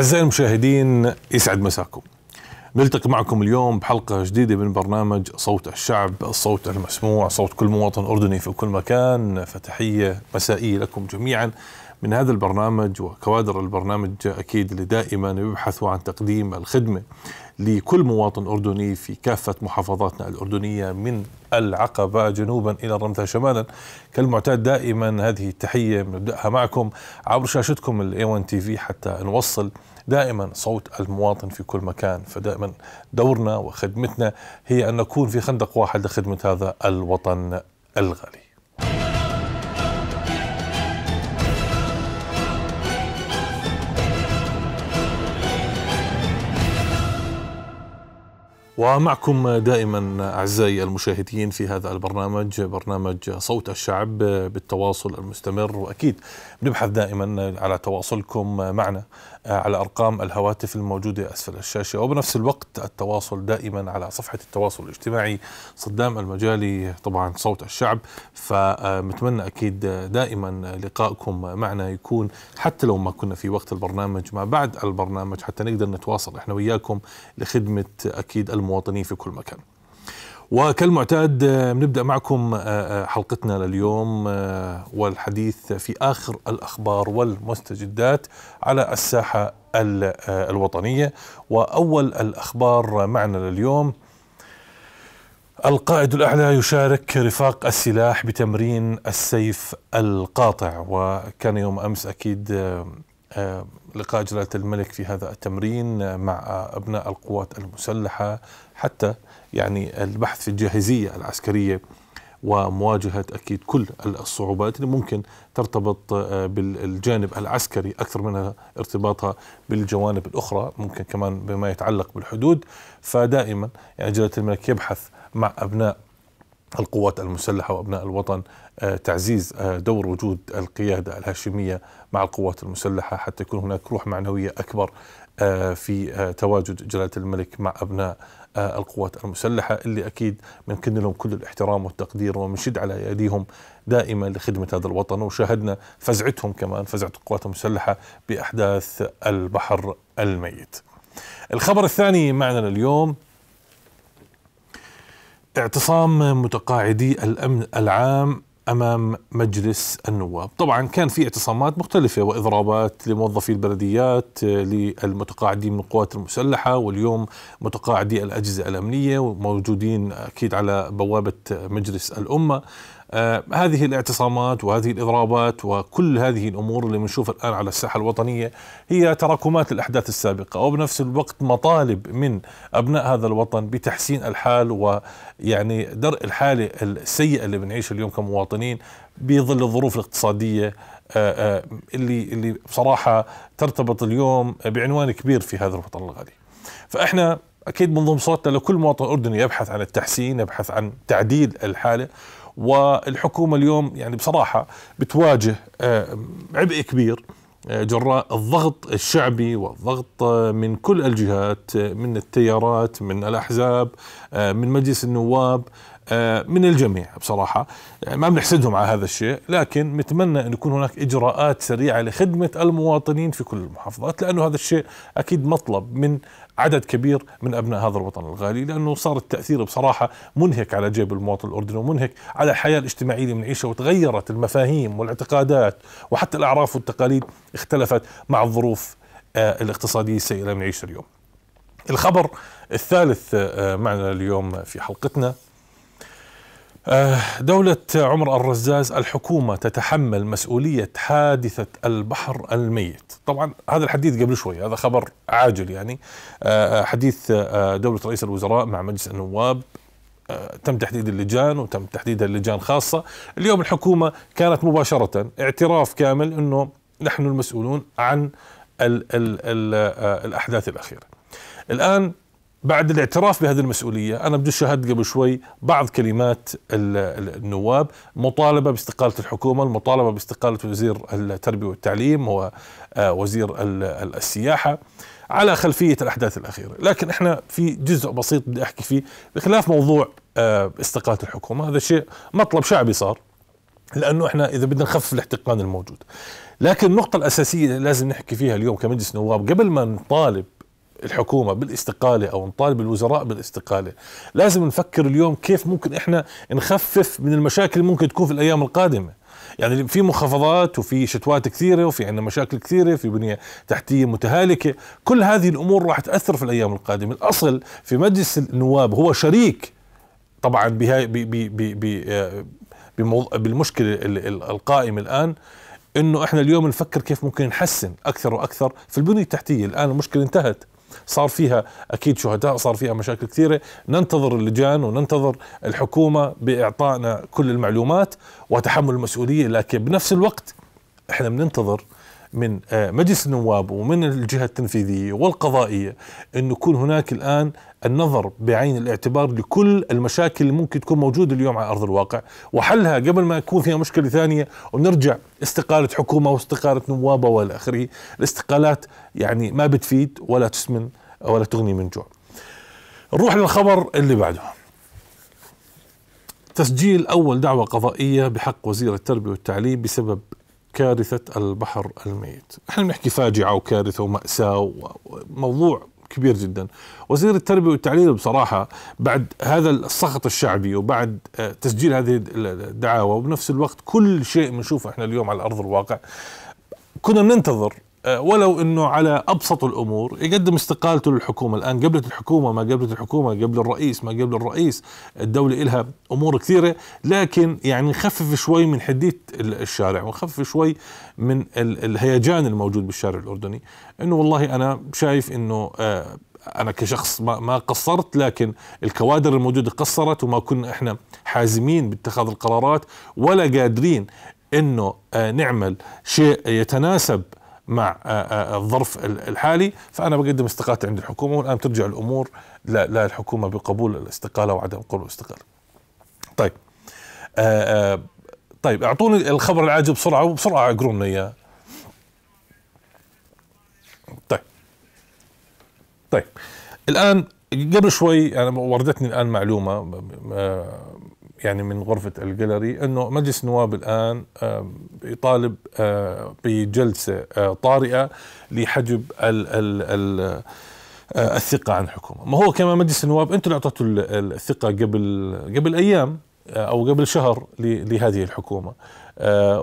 أعزائي المشاهدين يسعد مساكم نلتقي معكم اليوم بحلقة جديدة من برنامج صوت الشعب الصوت المسموع صوت كل مواطن أردني في كل مكان فتحية مسائية لكم جميعا من هذا البرنامج وكوادر البرنامج أكيد اللي دائما يبحثوا عن تقديم الخدمة لكل مواطن أردني في كافة محافظاتنا الأردنية من العقبة جنوبا إلى الرمثة شمالا كالمعتاد دائما هذه التحية نبدأها معكم عبر شاشتكم الـ A1 TV حتى نوصل دائما صوت المواطن في كل مكان فدائما دورنا وخدمتنا هي أن نكون في خندق واحد لخدمة هذا الوطن الغالي ومعكم دائما اعزائي المشاهدين في هذا البرنامج برنامج صوت الشعب بالتواصل المستمر واكيد بنبحث دائما على تواصلكم معنا آه، على أرقام الهواتف الموجودة أسفل الشاشة وبنفس الوقت التواصل دائما على صفحة التواصل الاجتماعي صدام المجالي طبعا صوت الشعب فمتمنى أكيد دائما لقائكم معنا يكون حتى لو ما كنا في وقت البرنامج ما بعد البرنامج حتى نقدر نتواصل احنا وياكم لخدمة أكيد المواطنين في كل مكان وكالمعتاد آه، بنبدا معكم آه، آه، حلقتنا لليوم والحديث في اخر الاخبار والمستجدات على الساحه الوطنيه واول الاخبار معنا لليوم القائد الاعلى يشارك رفاق السلاح بتمرين السيف القاطع وكان يوم امس اكيد لقاء جلاله الملك في هذا التمرين مع ابناء القوات المسلحه حتى يعني البحث في الجاهزية العسكرية ومواجهة أكيد كل الصعوبات اللي ممكن ترتبط آه، بالجانب العسكري أكثر منها ارتباطها بالجوانب الأخرى ممكن كمان بما يتعلق بالحدود فدائما يعني جلالة الملك يبحث مع أبناء القوات المسلحة وأبناء الوطن آه، تعزيز آه، دور وجود القيادة الهاشمية مع القوات المسلحة حتى يكون هناك روح معنوية أكبر في تواجد جلالة الملك مع أبناء آه، القوات المسلحة اللي أكيد بنكن لهم كل الاحترام والتقدير وبنشد على أيديهم دائما لخدمة هذا الوطن وشاهدنا فزعتهم كمان فزعة القوات المسلحة بأحداث البحر الميت الخبر الثاني معنا اليوم اعتصام متقاعدي الأمن العام امام مجلس النواب، طبعا كان في اعتصامات مختلفه واضرابات لموظفي البلديات آه، للمتقاعدين من القوات المسلحه واليوم متقاعدي الاجهزه الامنيه وموجودين اكيد على بوابه مجلس الامه آه، هذه الاعتصامات وهذه الإضرابات وكل هذه الأمور اللي بنشوفها الآن على الساحة الوطنية هي تراكمات الأحداث السابقة وبنفس الوقت مطالب من أبناء هذا الوطن بتحسين الحال ويعني درء الحالة السيئة اللي بنعيشها اليوم كمواطنين بظل الظروف الاقتصادية آه، آه، اللي اللي بصراحة ترتبط اليوم بعنوان كبير في هذا الوطن الغالي فإحنا أكيد بنضم صوتنا لكل مواطن أردني يبحث عن التحسين يبحث عن تعديل الحالة والحكومه اليوم يعني بصراحه بتواجه آه، عبء كبير آه، جراء الضغط الشعبي والضغط آه، من كل الجهات من التيارات من الاحزاب من مجلس النواب آه، من الجميع بصراحة آه، ما بنحسدهم على هذا الشيء لكن نتمنى أن يكون هناك إجراءات سريعة لخدمة المواطنين في كل المحافظات لأنه هذا الشيء أكيد مطلب من عدد كبير من أبناء هذا الوطن الغالي لأنه صار التأثير بصراحة منهك على جيب المواطن الأردني ومنهك على الحياة الاجتماعية اللي بنعيشها وتغيرت المفاهيم والاعتقادات وحتى الأعراف والتقاليد اختلفت مع الظروف آه، الاقتصادية السيئة اللي بنعيشها اليوم الخبر الثالث معنا اليوم في حلقتنا آه، دولة عمر الرزاز الحكومة تتحمل مسؤولية حادثة البحر الميت طبعا هذا الحديث قبل شوي هذا خبر عاجل يعني آه، آه، حديث دولة رئيس الوزراء مع مجلس النواب تم تحديد اللجان وتم تحديد اللجان خاصة اليوم الحكومة كانت مباشرة اعتراف كامل أنه نحن المسؤولون عن الـ الـ الـ الأحداث الأخيرة الآن بعد الاعتراف بهذه المسؤولية أنا بدي شاهد قبل شوي بعض كلمات النواب مطالبة باستقالة الحكومة المطالبة باستقالة وزير التربية والتعليم ووزير آه، السياحة على خلفية الأحداث الأخيرة لكن إحنا في جزء بسيط بدي أحكي فيه بخلاف موضوع آه، استقالة الحكومة هذا شيء مطلب شعبي صار لأنه إحنا إذا بدنا نخفف الاحتقان الموجود لكن النقطة الأساسية اللي لازم نحكي فيها اليوم كمجلس نواب قبل ما نطالب الحكومة بالاستقالة أو نطالب الوزراء بالاستقالة لازم نفكر اليوم كيف ممكن إحنا نخفف من المشاكل اللي ممكن تكون في الأيام القادمة يعني في منخفضات وفي شتوات كثيره وفي عندنا مشاكل كثيره في بنيه تحتيه متهالكه كل هذه الامور راح تاثر في الايام القادمه الاصل في مجلس النواب هو شريك طبعا بهاي بي بي بي بي آه، بالمشكله القائمه الان انه احنا اليوم نفكر كيف ممكن نحسن اكثر واكثر في البنيه التحتيه الان المشكله انتهت صار فيها أكيد شهداء صار فيها مشاكل كثيرة ننتظر اللجان وننتظر الحكومة بإعطائنا كل المعلومات وتحمل المسؤولية لكن بنفس الوقت احنا بننتظر من آه، مجلس النواب ومن الجهة التنفيذية والقضائية انه يكون هناك الآن النظر بعين الاعتبار لكل المشاكل اللي ممكن تكون موجودة اليوم على أرض الواقع وحلها قبل ما يكون فيها مشكلة ثانية ونرجع استقالة حكومة واستقالة نواب والى آخره الاستقالات يعني ما بتفيد ولا تسمن ولا تغني من جوع نروح للخبر اللي بعده تسجيل أول دعوة قضائية بحق وزير التربية والتعليم بسبب كارثة البحر الميت احنا بنحكي فاجعة وكارثة ومأساة وموضوع كبير جدا وزير التربية والتعليم بصراحة بعد هذا السخط الشعبي وبعد آه، تسجيل هذه الدعاوى وبنفس الوقت كل شيء بنشوفه احنا اليوم على أرض الواقع كنا بننتظر آه، ولو انه على ابسط الامور يقدم استقالته للحكومه الان قبلت الحكومه ما قبلت الحكومه قبل الرئيس ما قبل الرئيس الدوله لها امور كثيره لكن يعني نخفف شوي من حديه الشارع ونخفف شوي من الهيجان الموجود بالشارع الاردني انه والله انا شايف انه آه، انا كشخص ما قصرت لكن الكوادر الموجوده قصرت وما كنا احنا حازمين باتخاذ القرارات ولا قادرين انه آه، نعمل شيء يتناسب مع آه، آه، الظرف الحالي فأنا بقدم استقالتي عند الحكومة والآن ترجع الأمور لا, الحكومة بقبول الاستقالة وعدم قبول الاستقالة طيب آه، طيب اعطوني الخبر العاجل بسرعه وبسرعه اقروا لنا اياه طيب طيب الان قبل شوي انا وردتني الان معلومه يعني من غرفة الجاليري أنه مجلس النواب الآن يطالب آه، بجلسة آه، طارئة لحجب ال ال ال آه، الثقة عن الحكومة ما هو كما مجلس النواب أنتم اللي أعطيتوا الثقة قبل قبل أيام أو قبل شهر لهذه الحكومة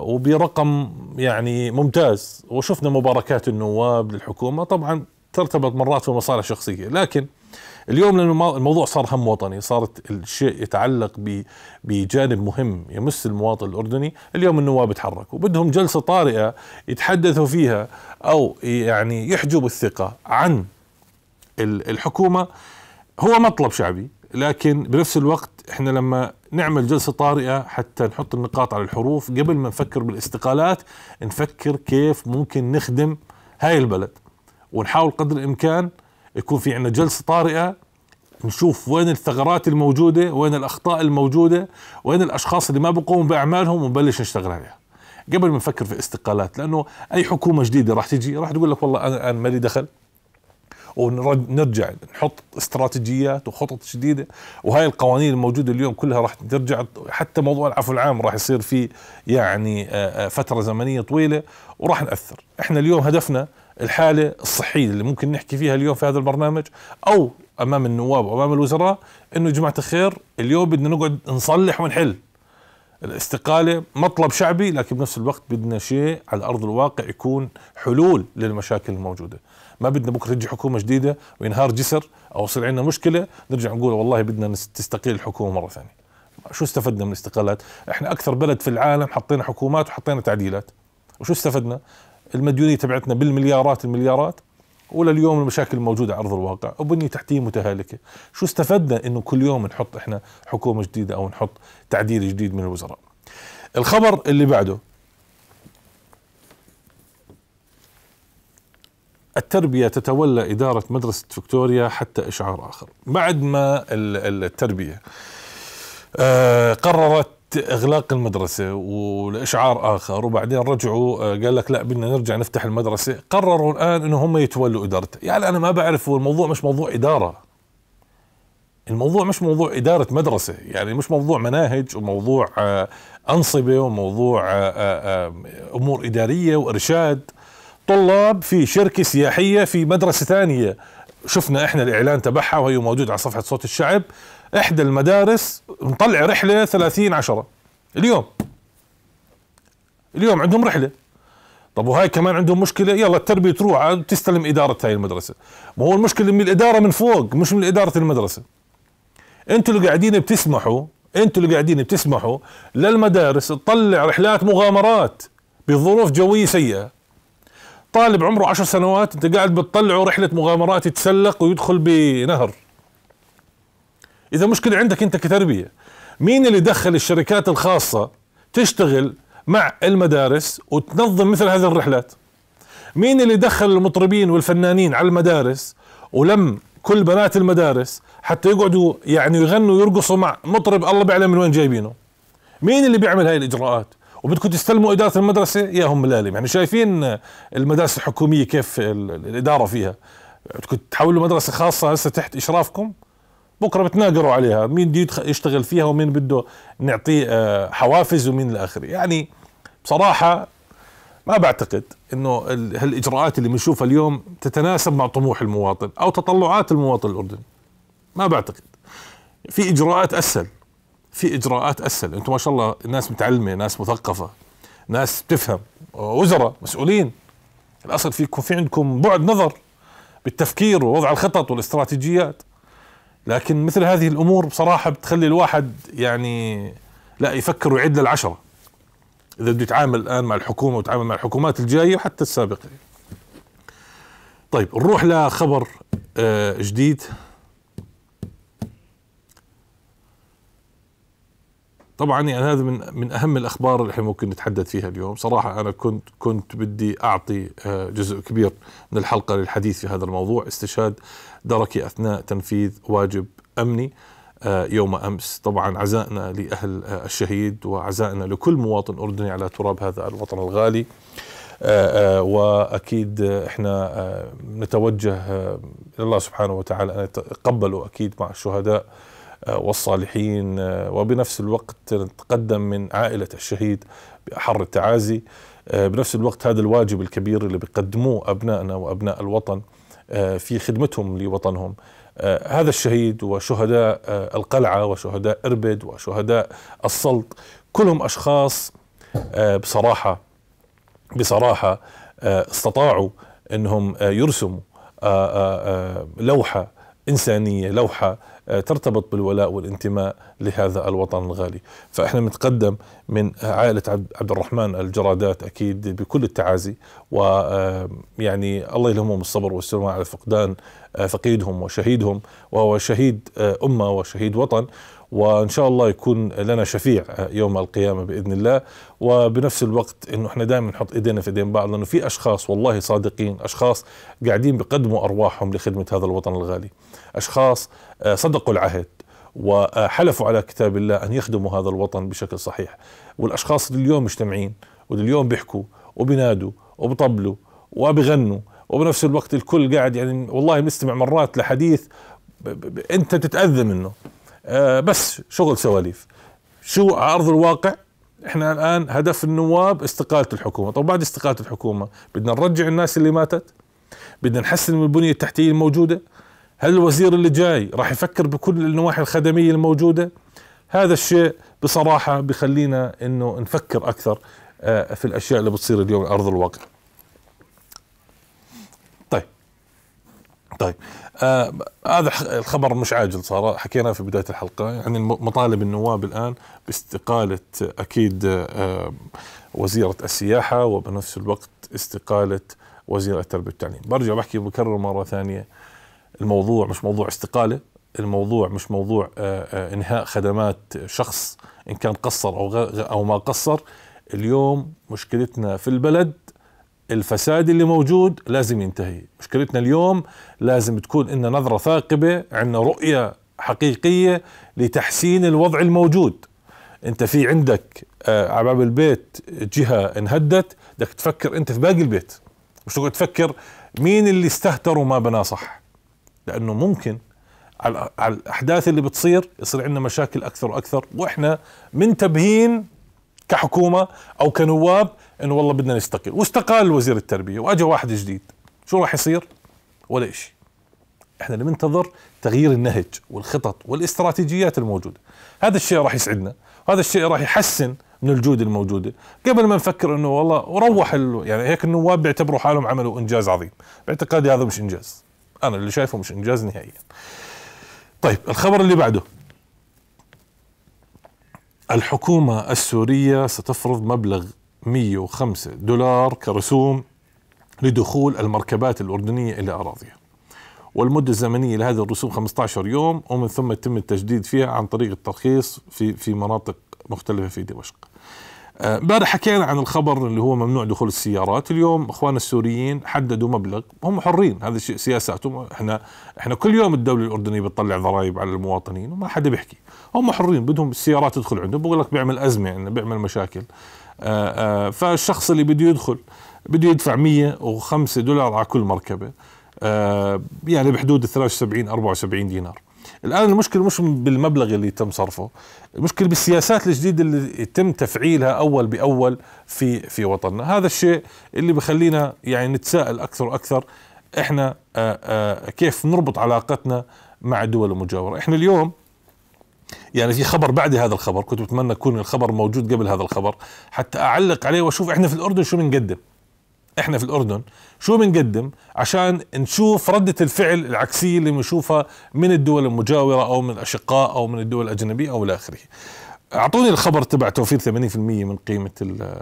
وبرقم يعني ممتاز وشفنا مباركات النواب للحكومة طبعا ترتبط مرات بمصالح شخصية لكن اليوم لأنه الموضوع صار هم وطني صارت الشيء يتعلق بجانب مهم يمس المواطن الأردني اليوم النواب يتحركوا بدهم جلسة طارئة يتحدثوا فيها أو يعني يحجبوا الثقة عن الحكومة هو مطلب شعبي لكن بنفس الوقت احنا لما نعمل جلسة طارئة حتى نحط النقاط على الحروف قبل ما نفكر بالاستقالات نفكر كيف ممكن نخدم هاي البلد ونحاول قدر الإمكان يكون في عندنا جلسة طارئة نشوف وين الثغرات الموجوده وين الاخطاء الموجوده وين الاشخاص اللي ما بقوموا باعمالهم ونبلش نشتغل عليها قبل ما نفكر في استقالات لانه اي حكومه جديده راح تجي راح تقول لك والله انا الان مالي دخل ونرجع نحط استراتيجيات وخطط جديده وهاي القوانين الموجوده اليوم كلها راح ترجع حتى موضوع العفو العام راح يصير فيه يعني آه، آه، فتره زمنيه طويله وراح ناثر احنا اليوم هدفنا الحاله الصحيه اللي ممكن نحكي فيها اليوم في هذا البرنامج او امام النواب وامام الوزراء انه يا جماعه الخير اليوم بدنا نقعد نصلح ونحل الاستقاله مطلب شعبي لكن بنفس الوقت بدنا شيء على ارض الواقع يكون حلول للمشاكل الموجوده ما بدنا بكره تجي حكومه جديده وينهار جسر او يصير عندنا مشكله نرجع نقول والله بدنا تستقيل الحكومه مره ثانيه شو استفدنا من الاستقالات احنا اكثر بلد في العالم حطينا حكومات وحطينا تعديلات وشو استفدنا المديونيه تبعتنا بالمليارات المليارات ولا اليوم المشاكل الموجودة على أرض الواقع وبنية تحتية متهالكة شو استفدنا أنه كل يوم نحط إحنا حكومة جديدة أو نحط تعديل جديد من الوزراء الخبر اللي بعده التربية تتولى إدارة مدرسة فيكتوريا حتى إشعار آخر بعد ما التربية آه، قررت اغلاق المدرسه والاشعار اخر وبعدين رجعوا آه، قال لك لا بدنا نرجع نفتح المدرسه قرروا الان انه هم يتولوا ادارتها يعني انا ما بعرف هو الموضوع مش موضوع اداره الموضوع مش موضوع اداره مدرسه يعني مش موضوع مناهج وموضوع آه، انصبه وموضوع آه، امور اداريه وارشاد طلاب في شركه سياحيه في مدرسه ثانيه شفنا احنا الاعلان تبعها وهي موجود على صفحه صوت الشعب احدى المدارس نطلع رحله 30 10 اليوم اليوم عندهم رحله طب وهاي كمان عندهم مشكله يلا التربيه تروح تستلم اداره هاي المدرسه ما هو المشكله من الاداره من فوق مش من اداره المدرسه انتوا اللي قاعدين بتسمحوا انتوا اللي قاعدين بتسمحوا للمدارس تطلع رحلات مغامرات بظروف جويه سيئه طالب عمره عشر سنوات انت قاعد بتطلعه رحله مغامرات يتسلق ويدخل بنهر اذا مشكله عندك انت كتربيه مين اللي دخل الشركات الخاصه تشتغل مع المدارس وتنظم مثل هذه الرحلات مين اللي دخل المطربين والفنانين على المدارس ولم كل بنات المدارس حتى يقعدوا يعني يغنوا ويرقصوا مع مطرب الله بيعلم من وين جايبينه مين اللي بيعمل هاي الاجراءات وبدكم تستلموا اداره المدرسه يا هم الالم يعني شايفين المدارس الحكوميه كيف الاداره فيها بدكم تحولوا مدرسه خاصه هسه تحت اشرافكم بكره بتناقروا عليها مين بده يشتغل فيها ومين بده نعطيه آه، حوافز ومين الاخر يعني بصراحه ما بعتقد انه هالاجراءات اللي بنشوفها اليوم تتناسب مع طموح المواطن او تطلعات المواطن الاردني ما بعتقد في اجراءات اسهل في اجراءات اسهل انتم ما شاء الله ناس متعلمه ناس مثقفه ناس بتفهم وزراء مسؤولين الاصل في في عندكم بعد نظر بالتفكير ووضع الخطط والاستراتيجيات لكن مثل هذه الامور بصراحه بتخلي الواحد يعني لا يفكر ويعد للعشره اذا بده يتعامل الان مع الحكومه ويتعامل مع الحكومات الجايه وحتى السابقه طيب نروح لخبر آه، جديد طبعا يعني هذا من من اهم الاخبار اللي احنا ممكن نتحدث فيها اليوم، صراحه انا كنت كنت بدي اعطي آه، جزء كبير من الحلقه للحديث في هذا الموضوع، استشهاد دركي اثناء تنفيذ واجب امني آه، يوم امس، طبعا عزائنا لاهل آه، الشهيد وعزائنا لكل مواطن اردني على تراب هذا الوطن الغالي. واكيد احنا نتوجه الى الله سبحانه وتعالى ان يتقبلوا اكيد مع الشهداء آه، والصالحين آه، وبنفس الوقت نتقدم من عائلة الشهيد بأحر التعازي آه، بنفس الوقت هذا الواجب الكبير اللي بيقدموه أبنائنا وأبناء الوطن في خدمتهم لوطنهم هذا الشهيد وشهداء القلعة وشهداء إربد وشهداء السلط كلهم أشخاص بصراحة بصراحة استطاعوا أنهم يرسموا لوحة إنسانية لوحة آه، ترتبط بالولاء والانتماء لهذا الوطن الغالي فإحنا نتقدم من عائلة عبد الرحمن الجرادات أكيد بكل التعازي ويعني آه، الله يلهمهم الصبر والسلام على فقدان آه، فقيدهم وشهيدهم وهو شهيد أمة وشهيد وطن وان شاء الله يكون لنا شفيع يوم القيامه باذن الله وبنفس الوقت انه احنا دائما نحط ايدينا في ايدين بعض لانه في اشخاص والله صادقين اشخاص قاعدين بقدموا ارواحهم لخدمه هذا الوطن الغالي اشخاص آه، صدقوا العهد وحلفوا على كتاب الله ان يخدموا هذا الوطن بشكل صحيح والاشخاص اللي اليوم مجتمعين واللي اليوم بيحكوا وبينادوا وبطبلوا وبغنوا وبنفس الوقت الكل قاعد يعني والله بنستمع مرات لحديث انت تتاذى منه آه، بس شغل سواليف شو عرض الواقع احنا الان هدف النواب استقاله الحكومه طب بعد استقاله الحكومه بدنا نرجع الناس اللي ماتت بدنا نحسن من البنيه التحتيه الموجوده هل الوزير اللي جاي راح يفكر بكل النواحي الخدميه الموجوده هذا الشيء بصراحه بخلينا انه نفكر اكثر آه، في الاشياء اللي بتصير اليوم على ارض الواقع طيب آه هذا الخبر مش عاجل صار حكينا في بدايه الحلقه يعني مطالب النواب الان باستقاله اكيد آه وزيره السياحه وبنفس الوقت استقاله وزير التربيه والتعليم برجع بحكي وبكرر مره ثانيه الموضوع مش موضوع استقاله الموضوع مش موضوع آه, آه، انهاء خدمات شخص ان كان قصر او او ما قصر اليوم مشكلتنا في البلد الفساد اللي موجود لازم ينتهي مشكلتنا اليوم لازم تكون إن نظرة ثاقبة عندنا رؤية حقيقية لتحسين الوضع الموجود انت في عندك آه، على باب البيت جهه انهدت بدك تفكر انت في باقي البيت مش تقعد تفكر مين اللي استهتر وما بناه صح لانه ممكن على الاحداث اللي بتصير يصير عندنا مشاكل اكثر واكثر واحنا منتبهين كحكومه او كنواب انه والله بدنا نستقيل واستقال وزير التربيه واجى واحد جديد شو راح يصير ولا شيء احنا اللي منتظر تغيير النهج والخطط والاستراتيجيات الموجوده هذا الشيء راح يسعدنا وهذا الشيء راح يحسن من الجوده الموجوده قبل ما نفكر انه والله وروح يعني هيك النواب بيعتبروا حالهم عملوا انجاز عظيم باعتقادي هذا مش انجاز انا اللي شايفه مش انجاز نهائيا طيب الخبر اللي بعده الحكومة السورية ستفرض مبلغ 105 دولار كرسوم لدخول المركبات الأردنية إلى أراضيها والمدة الزمنية لهذه الرسوم 15 يوم ومن ثم يتم التجديد فيها عن طريق الترخيص في في مناطق مختلفة في دمشق امبارح حكينا عن الخبر اللي هو ممنوع دخول السيارات، اليوم اخواننا السوريين حددوا مبلغ، هم حرين الشيء سياساتهم احنا احنا كل يوم الدوله الاردنيه بتطلع ضرائب على المواطنين وما حدا بيحكي، هم حرين بدهم السيارات تدخل عندهم، بقول لك بيعمل ازمه عندنا يعني بيعمل مشاكل. آآ آه، آآ آه، فالشخص اللي بده يدخل بده يدفع 105 دولار على كل مركبه آه، يعني بحدود 73 74 دينار. الان المشكله مش بالمبلغ اللي تم صرفه المشكله بالسياسات الجديده اللي يتم تفعيلها اول باول في في وطننا، هذا الشيء اللي بخلينا يعني نتساءل اكثر واكثر احنا آآ آه، آآ آه، كيف نربط علاقتنا مع الدول المجاوره، احنا اليوم يعني في خبر بعد هذا الخبر كنت بتمنى يكون الخبر موجود قبل هذا الخبر حتى اعلق عليه واشوف احنا في الاردن شو بنقدم احنا في الاردن شو بنقدم عشان نشوف رده الفعل العكسيه اللي بنشوفها من الدول المجاوره او من الاشقاء او من الدول الاجنبيه او الى اخره. اعطوني الخبر تبع توفير 80% من قيمه ال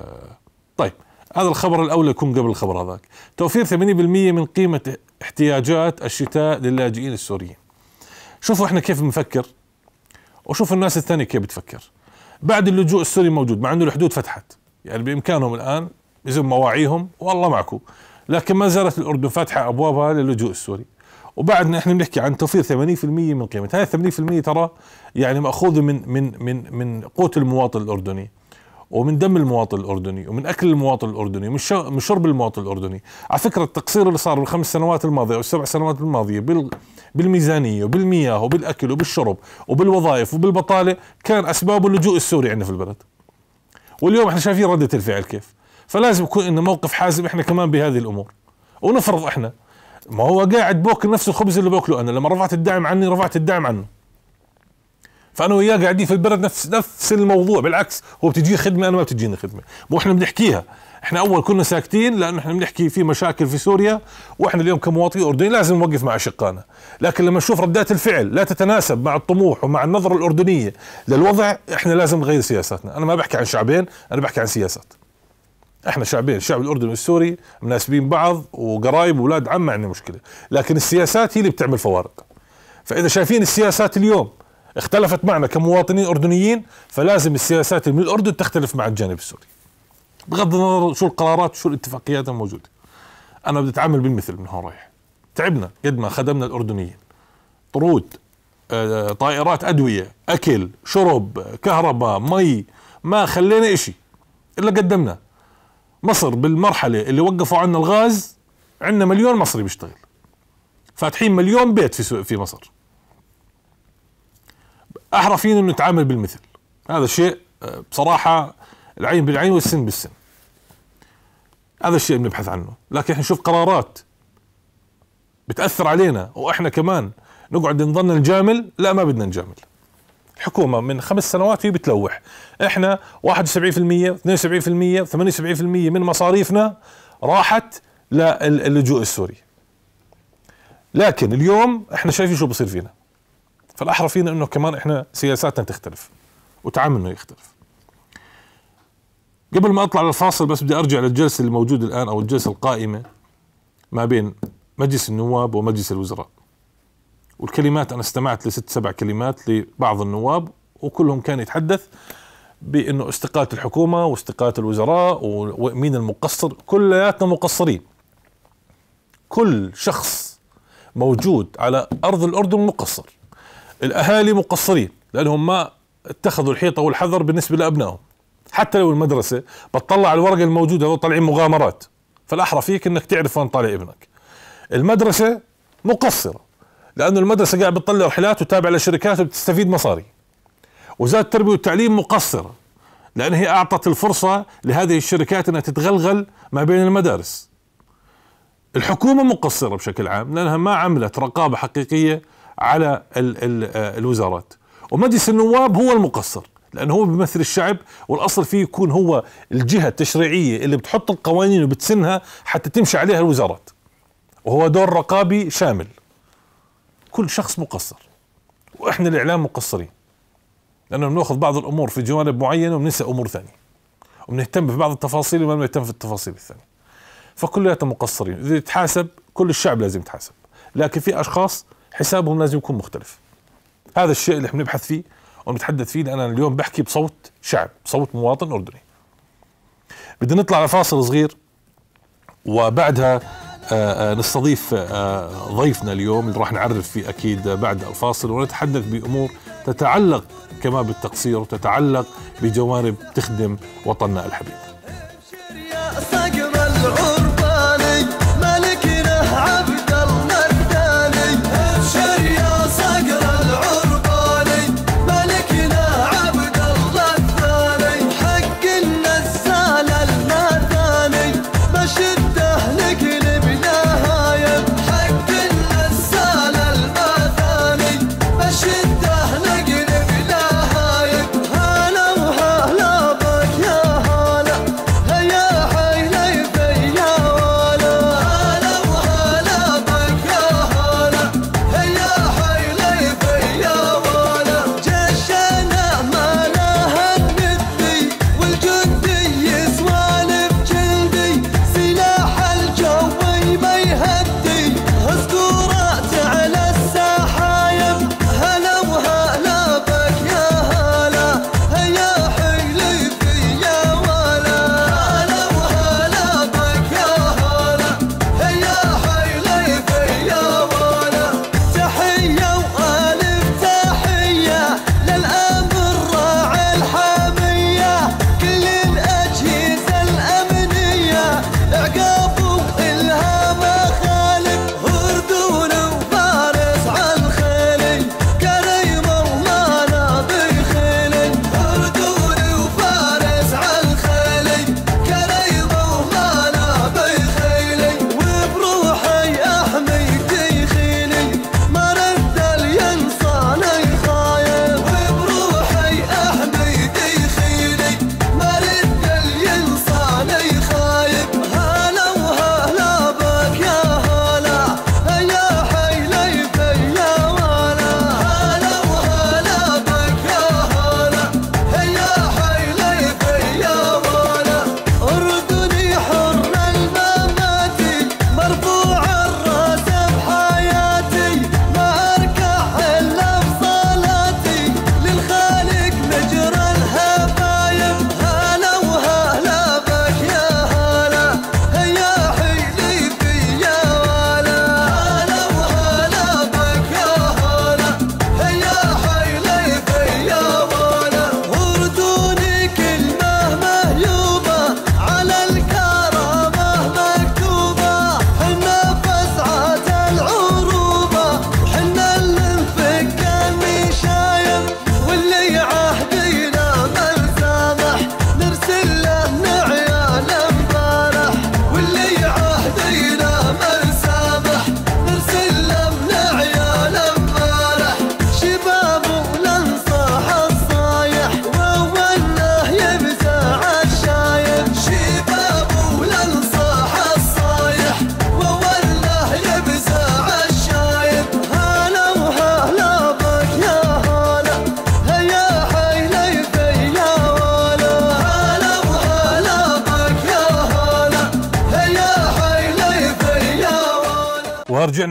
طيب هذا الخبر الاولى يكون قبل الخبر هذاك. توفير 80% من قيمه احتياجات الشتاء للاجئين السوريين. شوفوا احنا كيف بنفكر وشوفوا الناس الثانيه كيف بتفكر. بعد اللجوء السوري موجود مع انه الحدود فتحت يعني بامكانهم الان يزم مواعيهم والله معكم لكن ما زالت الاردن فاتحه ابوابها للجوء السوري وبعدنا احنا بنحكي عن توفير 80% من قيمه هاي 80% ترى يعني ماخوذ من من من من قوت المواطن الاردني ومن دم المواطن الاردني ومن اكل المواطن الاردني ومن من شرب المواطن الاردني على فكره التقصير اللي صار بالخمس سنوات الماضيه او السبع سنوات الماضيه بال بالميزانيه وبالمياه وبالاكل وبالشرب وبالوظائف وبالبطاله كان اسبابه اللجوء السوري عندنا في البلد واليوم احنا شايفين رده الفعل كيف فلازم يكون لنا موقف حازم احنا كمان بهذه الامور ونفرض احنا ما هو قاعد بوكل نفس الخبز اللي باكله انا لما رفعت الدعم عني رفعت الدعم عنه فانا وياه قاعدين في البلد نفس نفس الموضوع بالعكس هو بتجيه خدمه انا ما بتجيني خدمه مو احنا بنحكيها احنا اول كنا ساكتين لانه احنا بنحكي في مشاكل في سوريا واحنا اليوم كمواطنين اردنيين لازم نوقف مع اشقائنا لكن لما نشوف ردات الفعل لا تتناسب مع الطموح ومع النظره الاردنيه للوضع احنا لازم نغير سياساتنا انا ما بحكي عن شعبين انا بحكي عن سياسات احنا شعبين الشعب الاردني والسوري مناسبين بعض وقرايب واولاد عم ما عندنا مشكله لكن السياسات هي اللي بتعمل فوارق فاذا شايفين السياسات اليوم اختلفت معنا كمواطنين اردنيين فلازم السياسات من الاردن تختلف مع الجانب السوري بغض النظر شو القرارات وشو الاتفاقيات الموجوده انا بدي اتعامل بالمثل من هون رايح تعبنا قد ما خدمنا الاردنيين طرود آه، طائرات ادويه اكل شرب كهرباء مي ما خلينا شيء الا قدمنا مصر بالمرحلة اللي وقفوا عنا الغاز عندنا مليون مصري بيشتغل فاتحين مليون بيت في في مصر احرفين انه نتعامل بالمثل هذا شيء آه، بصراحة العين بالعين والسن بالسن هذا الشيء بنبحث عنه لكن احنا نشوف قرارات بتأثر علينا واحنا كمان نقعد نظن نجامل لا ما بدنا نجامل حكومه من خمس سنوات هي بتلوح احنا 71% 72% 78% من مصاريفنا راحت للجوء السوري لكن اليوم احنا شايفين شو بصير فينا فالاحرى فينا انه كمان احنا سياساتنا تختلف وتعاملنا يختلف قبل ما اطلع للفاصل بس بدي ارجع للجلسه الموجوده الان او الجلسه القائمه ما بين مجلس النواب ومجلس الوزراء والكلمات انا استمعت لست سبع كلمات لبعض النواب وكلهم كان يتحدث بانه استقاله الحكومه واستقاله الوزراء ومين المقصر كلياتنا مقصرين كل شخص موجود على ارض الاردن مقصر الاهالي مقصرين لانهم ما اتخذوا الحيطه والحذر بالنسبه لابنائهم حتى لو المدرسه بتطلع على الورقه الموجوده هذول طالعين مغامرات فالاحرى فيك انك تعرف وين طالع ابنك المدرسه مقصره لانه المدرسه قاعد بتطلع رحلات وتابع لشركات وبتستفيد مصاري وزاره التربيه والتعليم مقصره لان هي اعطت الفرصه لهذه الشركات انها تتغلغل ما بين المدارس الحكومه مقصره بشكل عام لانها ما عملت رقابه حقيقيه على الـ الـ الوزارات ومجلس النواب هو المقصر لانه هو بيمثل الشعب والاصل فيه يكون هو الجهه التشريعيه اللي بتحط القوانين وبتسنها حتى تمشي عليها الوزارات وهو دور رقابي شامل كل شخص مقصر واحنا الاعلام مقصرين لانه بناخذ بعض الامور في جوانب معينه وبننسى امور ثانيه وبنهتم في بعض التفاصيل وما بنهتم في التفاصيل الثانيه فكلياتهم مقصرين اذا يتحاسب كل الشعب لازم يتحاسب لكن في اشخاص حسابهم لازم يكون مختلف هذا الشيء اللي احنا بنبحث فيه ونتحدث فيه لان انا اليوم بحكي بصوت شعب بصوت مواطن اردني بدنا نطلع لفاصل صغير وبعدها آه، آه، نستضيف آه، ضيفنا اليوم اللي راح نعرف فيه اكيد بعد الفاصل ونتحدث بامور تتعلق كما بالتقصير وتتعلق بجوانب تخدم وطننا الحبيب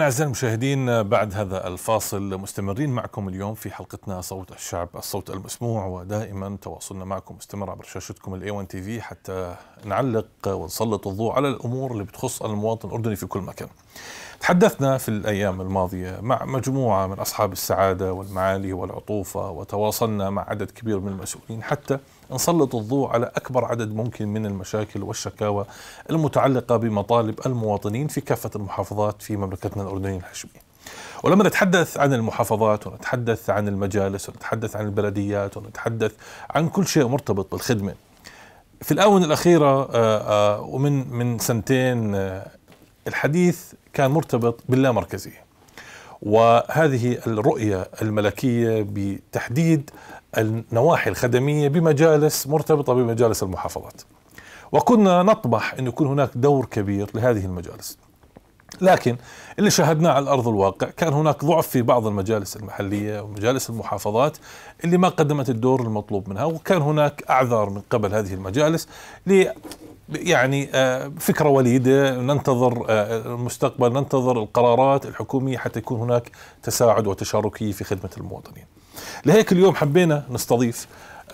أعزائي المشاهدين بعد هذا الفاصل مستمرين معكم اليوم في حلقتنا صوت الشعب الصوت المسموع ودائما تواصلنا معكم مستمر عبر شاشتكم الاي 1 تي في حتى نعلق ونسلط الضوء على الأمور اللي بتخص المواطن الأردني في كل مكان تحدثنا في الأيام الماضية مع مجموعة من أصحاب السعادة والمعالي والعطوفة وتواصلنا مع عدد كبير من المسؤولين حتى نسلط الضوء على أكبر عدد ممكن من المشاكل والشكاوى المتعلقة بمطالب المواطنين في كافة المحافظات في مملكتنا الأردنية الهاشميه. ولما نتحدث عن المحافظات ونتحدث عن المجالس ونتحدث عن البلديات ونتحدث عن كل شيء مرتبط بالخدمة في الآونة الأخيرة آه، آه، ومن من سنتين آه، الحديث كان مرتبط باللامركزية وهذه الرؤية الملكية بتحديد النواحي الخدمية بمجالس مرتبطة بمجالس المحافظات وكنا نطمح أن يكون هناك دور كبير لهذه المجالس لكن اللي شاهدناه على الارض الواقع كان هناك ضعف في بعض المجالس المحليه ومجالس المحافظات اللي ما قدمت الدور المطلوب منها وكان هناك اعذار من قبل هذه المجالس ل يعني آه، فكره وليده ننتظر آه، المستقبل ننتظر القرارات الحكوميه حتى يكون هناك تساعد وتشاركيه في خدمه المواطنين. لهيك اليوم حبينا نستضيف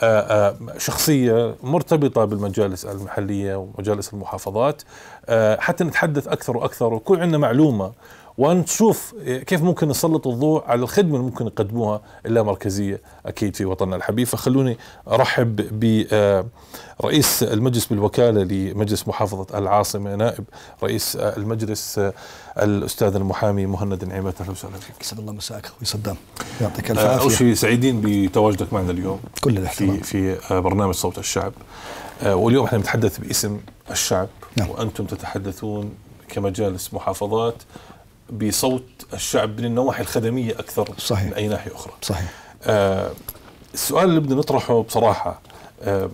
آه، آه، شخصية مرتبطة بالمجالس المحلية ومجالس المحافظات آه، حتى نتحدث أكثر وأكثر ويكون عندنا معلومة ونشوف كيف ممكن نسلط الضوء على الخدمه اللي ممكن يقدموها اللامركزيه اكيد في وطننا الحبيب فخلوني ارحب برئيس المجلس بالوكاله لمجلس محافظه العاصمه نائب رئيس المجلس الاستاذ المحامي مهند نعيمه اهلا وسهلا فيك. اسعد الله مساك اخوي صدام يعطيك آه، الف عافيه. اول شيء سعيدين بتواجدك معنا اليوم. كل الاحترام. في في آه، برنامج صوت الشعب آه، واليوم احنا نتحدث باسم الشعب نعم. وانتم تتحدثون كمجالس محافظات بصوت الشعب من النواحي الخدميه اكثر صحيح. من اي ناحيه اخرى. صحيح. آه السؤال اللي بدنا نطرحه بصراحه آه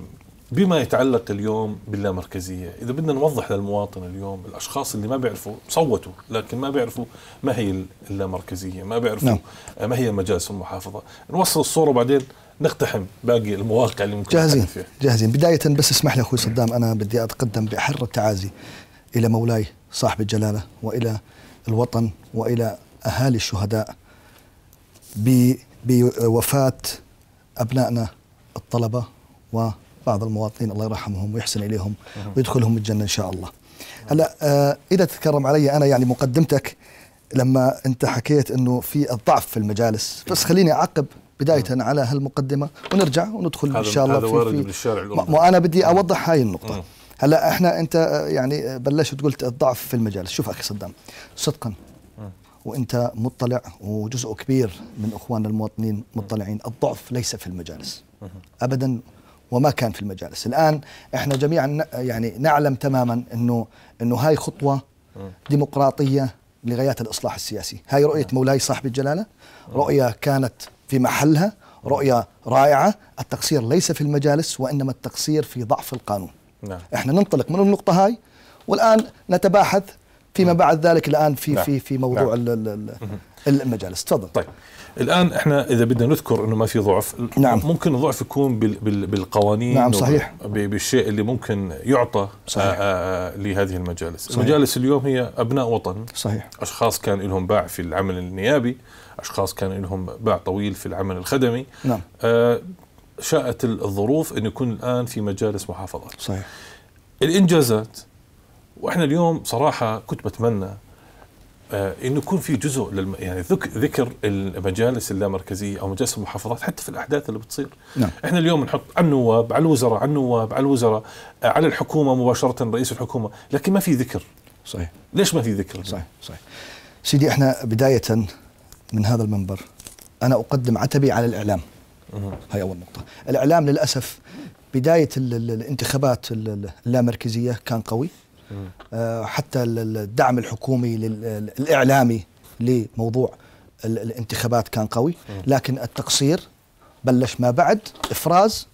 بما يتعلق اليوم باللامركزيه، اذا بدنا نوضح للمواطن اليوم الاشخاص اللي ما بيعرفوا صوتوا لكن ما بيعرفوا ما هي اللامركزيه، ما بيعرفوا نعم. آه، ما هي مجالس المحافظه، نوصل الصوره وبعدين نقتحم باقي المواقع اللي ممكن جاهزين فيها. جاهزين، بدايه بس اسمح لي اخوي صدام انا بدي اتقدم باحر التعازي الى مولاي صاحب الجلاله والى الوطن والى اهالي الشهداء بوفاه ابنائنا الطلبه وبعض المواطنين الله يرحمهم ويحسن اليهم ويدخلهم الجنه ان شاء الله. هلا آه، اذا تتكرم علي انا يعني مقدمتك لما انت حكيت انه في الضعف في المجالس بس خليني اعقب بدايه على هالمقدمه ونرجع وندخل ان شاء الله في, في وانا بدي اوضح هاي النقطه هلا احنا انت آه، يعني آه، بلشت قلت الضعف في المجال شوف اخي صدام صدقا وانت مطلع وجزء كبير من اخواننا المواطنين مطلعين الضعف ليس في المجالس ابدا وما كان في المجالس الان احنا جميعا يعني نعلم تماما انه انه هاي خطوه ديمقراطيه لغايات الاصلاح السياسي هاي رؤيه مولاي صاحب الجلاله رؤيه كانت في محلها رؤيه رائعه التقصير ليس في المجالس وانما التقصير في ضعف القانون نعم. احنا ننطلق من النقطه هاي والان نتباحث فيما بعد ذلك الان في نعم. في في موضوع نعم. المجالس تفضل طيب الان احنا اذا بدنا نذكر انه ما في ضعف نعم. ممكن الضعف يكون بالقوانين نعم صحيح بالشيء اللي ممكن يعطى آه، صحيح. آآ آه، آآ آه، لهذه المجالس صحيح. المجالس اليوم هي ابناء وطن صحيح اشخاص كان لهم باع في العمل النيابي اشخاص كان لهم باع طويل في العمل الخدمي نعم. شاءت الظروف انه يكون الان في مجالس محافظات صحيح الانجازات واحنا اليوم صراحه كنت بتمنى آه انه يكون في جزء للم... يعني ذك... ذكر المجالس اللامركزيه او مجالس المحافظات حتى في الاحداث اللي بتصير نعم. احنا اليوم نحط على النواب على الوزراء على النواب على الوزراء آه، على الحكومه مباشره رئيس الحكومه لكن ما في ذكر صحيح ليش ما في ذكر صحيح صحيح سيدي احنا بدايه من هذا المنبر انا اقدم عتبي على الاعلام هاي اول نقطه الاعلام للاسف بدايه الانتخابات اللامركزيه كان قوي آه، حتى الدعم الحكومي الاعلامي لموضوع الانتخابات كان قوي لكن التقصير بلش ما بعد افراز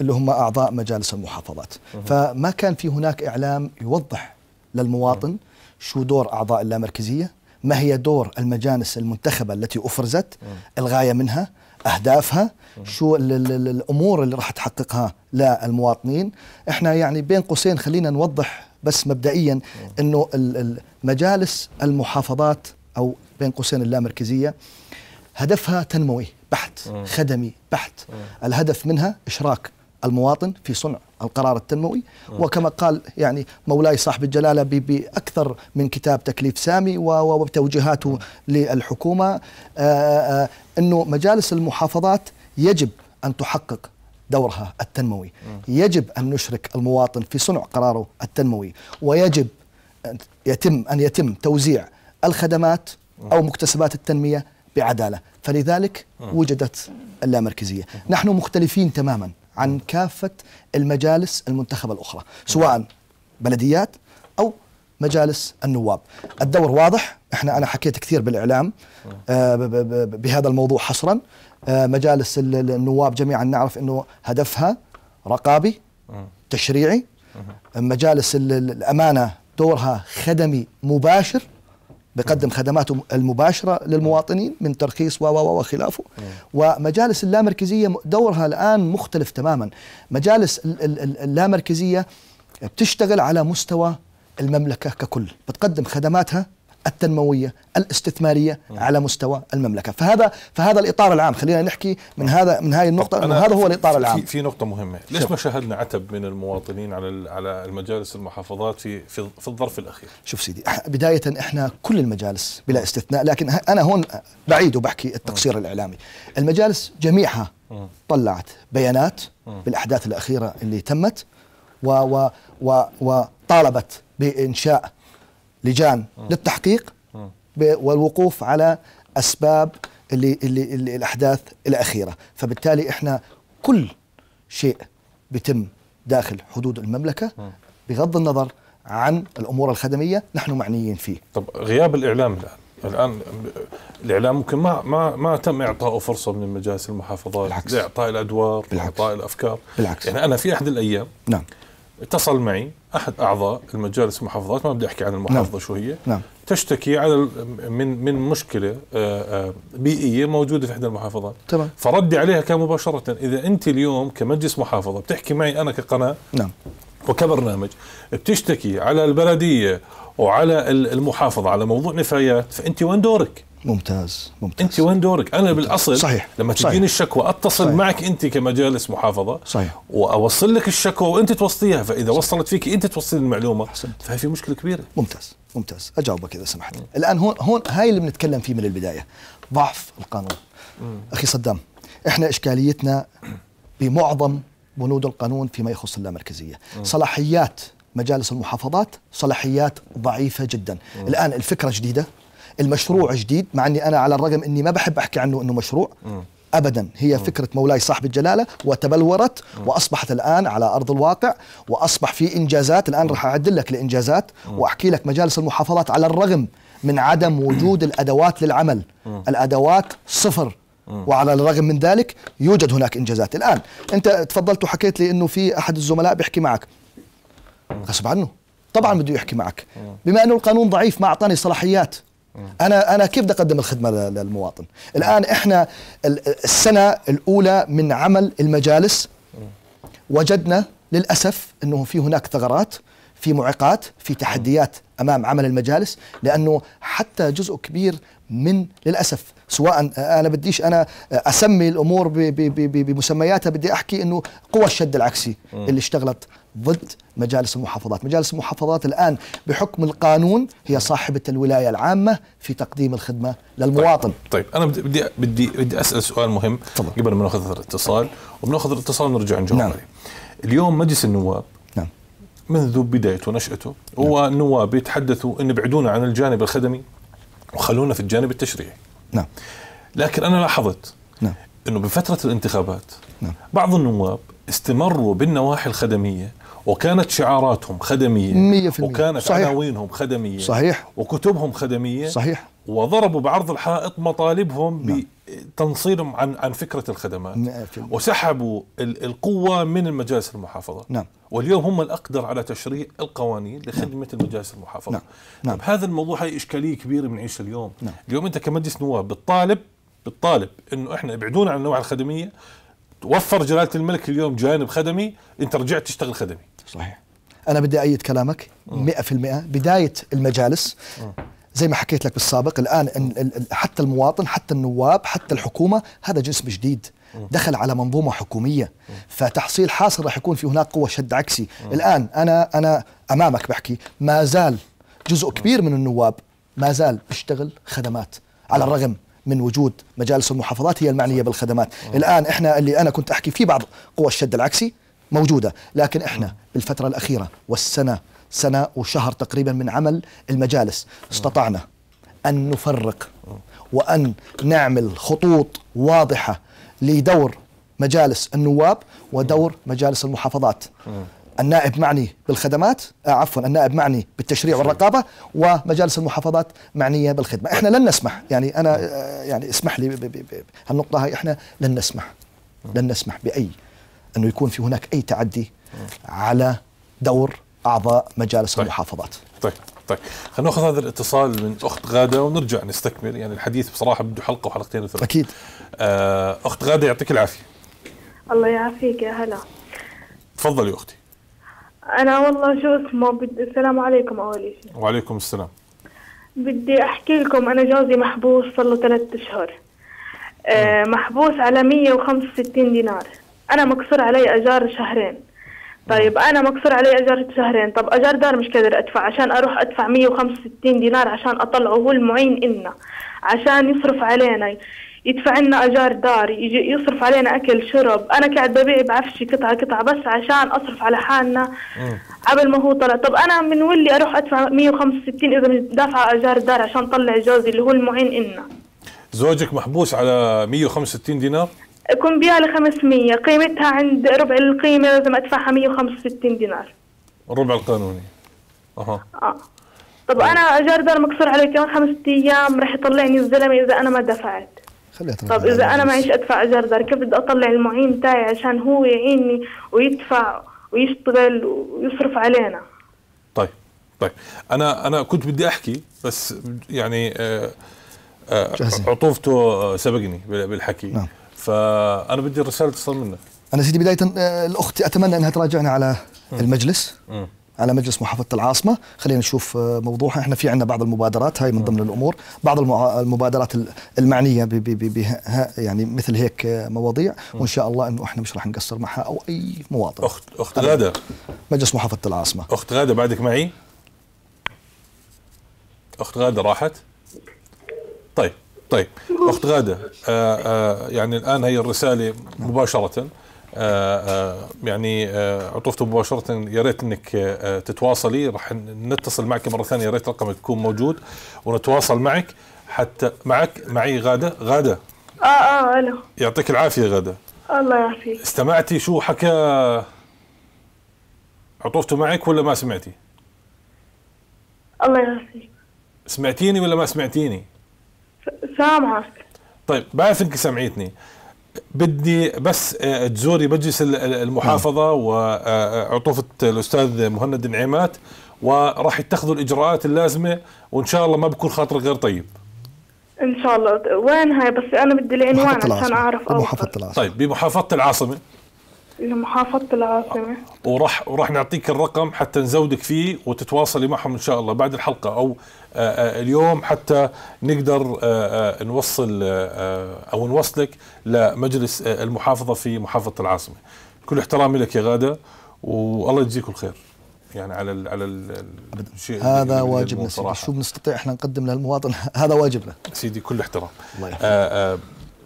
اللي هم اعضاء مجالس المحافظات فما كان في هناك اعلام يوضح للمواطن شو دور اعضاء اللامركزيه ما هي دور المجالس المنتخبه التي افرزت الغايه منها اهدافها شو الامور اللي راح تحققها للمواطنين احنا يعني بين قوسين خلينا نوضح بس مبدئيا انه مجالس المحافظات او بين قوسين اللامركزيه هدفها تنموي بحت خدمي بحت الهدف منها اشراك المواطن في صنع القرار التنموي آه. وكما قال يعني مولاي صاحب الجلالة بأكثر من كتاب تكليف سامي وتوجيهاته للحكومة آه، آه، أنه مجالس المحافظات يجب أن تحقق دورها التنموي يجب أن نشرك المواطن في صنع قراره التنموي ويجب أن يتم, أن يتم توزيع الخدمات أو مكتسبات التنمية بعدالة فلذلك وجدت اللامركزية نحن مختلفين تماما عن كافة المجالس المنتخبة الأخرى سواء بلديات أو مجالس النواب الدور واضح احنا انا حكيت كثير بالاعلام آه، بهذا الموضوع حصرا آه، مجالس النواب جميعا نعرف انه هدفها رقابي تشريعي مجالس الامانه دورها خدمي مباشر بقدم خدماته المباشرة للمواطنين من ترخيص و و وخلافه ومجالس اللامركزية دورها الآن مختلف تماما مجالس اللامركزية بتشتغل على مستوى المملكة ككل بتقدم خدماتها التنمويه الاستثماريه على مستوى المملكه فهذا فهذا الاطار العام خلينا نحكي من هذا من هذه النقطه انه هذا هو الاطار العام في, في نقطه مهمه ليش ما شاهدنا عتب من المواطنين على على المجالس المحافظات في في, في الظرف الاخير شوف سيدي بدايه احنا كل المجالس بلا استثناء لكن انا هون بعيد وبحكي التقصير م. الاعلامي المجالس جميعها م. طلعت بيانات بالاحداث الاخيره اللي تمت و و و وطالبت بانشاء لجان آه. للتحقيق آه. والوقوف على اسباب اللي, اللي, اللي الاحداث الاخيره فبالتالي احنا كل شيء بيتم داخل حدود المملكه آه. بغض النظر عن الامور الخدميه نحن معنيين فيه طب غياب الاعلام الان الان الاعلام ممكن ما ما ما تم اعطائه فرصه من مجالس المحافظات بالعكس لاعطاء الادوار لاعطاء الافكار بالعكس يعني انا في احد الايام نعم اتصل معي احد اعضاء المجالس المحافظات ما بدي احكي عن المحافظه نعم. شو هي نعم. تشتكي على من من مشكله آه، آه، بيئيه موجوده في احدى المحافظات تمام فردي عليها كان مباشره اذا انت اليوم كمجلس محافظه بتحكي معي انا كقناه نعم وكبرنامج بتشتكي على البلديه وعلى المحافظه على موضوع نفايات فانت وين دورك؟ ممتاز ممتاز انت وين دورك؟ انا ممتاز. بالاصل صحيح لما تجيني الشكوى اتصل صحيح. معك انت كمجالس محافظه صحيح واوصل لك الشكوى وانت توصليها فاذا صحيح. وصلت فيك انت توصل المعلومه حسنت. فهي في مشكله كبيره ممتاز ممتاز اجاوبك اذا سمحت مم. الان هون هون هاي اللي بنتكلم فيه من البدايه ضعف القانون مم. اخي صدام احنا اشكاليتنا بمعظم بنود القانون فيما يخص اللامركزيه مم. صلاحيات مجالس المحافظات صلاحيات ضعيفة جدا مم. الآن الفكرة جديدة المشروع جديد مع اني انا على الرغم اني ما بحب احكي عنه انه مشروع ابدا هي فكره مولاي صاحب الجلاله وتبلورت واصبحت الان على ارض الواقع واصبح في انجازات الان راح اعدل لك الانجازات واحكي لك مجالس المحافظات على الرغم من عدم وجود الادوات للعمل الادوات صفر وعلى الرغم من ذلك يوجد هناك انجازات الان انت تفضلت وحكيت لي انه في احد الزملاء بيحكي معك غصب عنه طبعا بده يحكي معك بما انه القانون ضعيف ما اعطاني صلاحيات انا انا كيف بدي اقدم الخدمه للمواطن الان احنا السنه الاولى من عمل المجالس وجدنا للاسف انه في هناك ثغرات في معيقات في تحديات امام عمل المجالس لانه حتى جزء كبير من للاسف سواء آه، انا بديش انا آه، اسمي الامور بمسمياتها بدي احكي انه قوى الشد العكسي اللي اشتغلت ضد مجالس المحافظات مجالس المحافظات الآن بحكم القانون هي صاحبة الولاية العامة في تقديم الخدمة للمواطن طيب, طيب. أنا بدي, بدي, بدي, بدي أسأل سؤال مهم طبعا. قبل ما نأخذ الاتصال وبنأخذ الاتصال ونرجع نجاوب نعم. عليه اليوم مجلس النواب منذ بدايته ونشأته النواب نعم. يتحدثوا أن ابعدونا عن الجانب الخدمي وخلونا في الجانب التشريعي نعم لكن أنا لاحظت نعم. أنه بفترة الانتخابات نعم. بعض النواب استمروا بالنواحي الخدمية وكانت شعاراتهم خدمية 100% وكانت عناوينهم خدمية صحيح وكتبهم خدمية صحيح وضربوا بعرض الحائط مطالبهم نعم. بتنصيرهم عن عن فكره الخدمات نعم. وسحبوا القوه من المجالس المحافظه نعم. واليوم هم الاقدر على تشريع القوانين لخدمه نعم. المجالس المحافظه نعم. نعم. طيب، هذا الموضوع هي اشكاليه كبيره بنعيشها اليوم نعم. اليوم انت كمجلس نواب بتطالب بتطالب انه احنا ابعدونا عن النوع الخدميه توفر جلاله الملك اليوم جانب خدمي انت رجعت تشتغل خدمي صحيح انا بدي ايد كلامك 100% بدايه المجالس م. زي ما حكيت لك بالسابق الان حتى المواطن حتى النواب حتى الحكومه هذا جسم جديد دخل على منظومه حكوميه فتحصيل حاصل راح يكون في هناك قوه شد عكسي الان انا انا امامك بحكي ما زال جزء كبير من النواب ما زال بيشتغل خدمات على الرغم من وجود مجالس المحافظات هي المعنيه بالخدمات الان احنا اللي انا كنت احكي في بعض قوى الشد العكسي موجوده لكن احنا بالفتره الاخيره والسنه سنة وشهر تقريبا من عمل المجالس آه. استطعنا أن نفرق وأن نعمل خطوط واضحة لدور مجالس النواب ودور آه. مجالس المحافظات آه. النائب معني بالخدمات عفوا النائب معني بالتشريع والرقابه ومجالس المحافظات معنيه بالخدمه احنا لن نسمح يعني انا يعني اسمح لي هالنقطه هاي احنا لن نسمح لن نسمح باي انه يكون في هناك اي تعدي على دور اعضاء مجالس طيب. المحافظات. طيب طيب خلينا ناخذ هذا الاتصال من اخت غاده ونرجع نستكمل يعني الحديث بصراحه بده حلقه وحلقتين وثلاث اكيد آه اخت غاده يعطيك العافيه الله يعافيك يا هلا تفضلي يا اختي انا والله شو اسمه بدي السلام عليكم اول شيء وعليكم السلام بدي احكي لكم انا جوزي محبوس صار له ثلاث اشهر آه, آه. محبوس على 165 دينار انا مكسور علي اجار شهرين طيب انا مكسور علي اجار شهرين طب اجار دار مش قادر ادفع عشان اروح ادفع 165 دينار عشان اطلعه هو المعين النا عشان يصرف علينا يدفع لنا اجار دار يجي يصرف علينا اكل شرب انا قاعد ببيع بعفشي قطعه قطعه بس عشان اصرف على حالنا قبل ما هو طلع طب انا من ولي اروح ادفع 165 اذا دافعه اجار دار عشان طلع جوزي اللي هو المعين النا زوجك محبوس على 165 دينار ل 500 قيمتها عند ربع القيمة لازم أدفعها 165 دينار الربع القانوني أها آه. طب أنا اجار دار مقصور علي كمان خمسة أيام راح يطلعني الزلمة إذا أنا ما دفعت خليها طب إذا أنا معيش أدفع أجار دار كيف بدي أطلع المعين تاعي عشان هو يعيني ويدفع ويشتغل ويصرف علينا طيب طيب أنا أنا كنت بدي أحكي بس يعني آه آه عطوفته سبقني بالحكي نعم. فانا بدي الرساله تصل منك انا سيدي بدايه آه، الاخت اتمنى انها تراجعنا على المجلس على مجلس محافظه العاصمه خلينا نشوف آه، موضوعها احنا في عندنا بعض المبادرات هاي من ضمن الامور بعض المبادرات المعنيه ب بـ بـ يعني مثل هيك آه، مواضيع وان شاء الله انه احنا مش راح نقصر معها او اي مواطن اخت اخت غاده مجلس محافظه العاصمه اخت غاده بعدك معي اخت غاده راحت طيب طيب اخت غاده آآ آه، آآ آه، يعني الان هي الرساله مباشره آآ آه، يعني عطوفته مباشره يا ريت انك تتواصلي رح نتصل معك مره ثانيه يا ريت رقمك يكون موجود ونتواصل معك حتى معك معي غاده غاده اه اه الو يعطيك العافيه غاده الله يعافيك استمعتي شو حكى عطوفته معك ولا ما سمعتي الله يعافيك سمعتيني ولا ما سمعتيني سامعك طيب بعرف انك سمعتني بدي بس آه، تزوري مجلس المحافظة نعم. وعطوفة آه، آه، الأستاذ مهند النعيمات وراح يتخذوا الإجراءات اللازمة وإن شاء الله ما بكون خاطر غير طيب إن شاء الله وين هاي بس أنا بدي العنوان عشان أعرف أوصل بمحافظة العاصمة طيب بمحافظة العاصمة لمحافظة العاصمة وراح وراح نعطيك الرقم حتى نزودك فيه وتتواصلي معهم إن شاء الله بعد الحلقة أو آه، آه، اليوم حتى نقدر آه، نوصل او نوصلك لمجلس المحافظه في محافظه العاصمه. كل احترامي لك يا غاده والله يجزيكم الخير. يعني على الـ على الشيء هذا واجبنا سيدي شو بنستطيع احنا نقدم للمواطن هذا واجبنا سيدي كل احترام الله يحفظك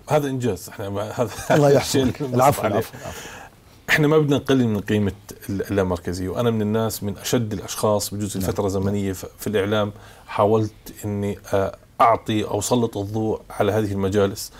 هذا انجاز احنا هذا الله يحفظك العفو العفو احنا ما بدنا نقلل من قيمه اللامركزيه وانا من الناس من اشد الاشخاص بجوز نعم. الفتره نعم. الزمنيه في الاعلام حاولت اني اعطي او سلط الضوء على هذه المجالس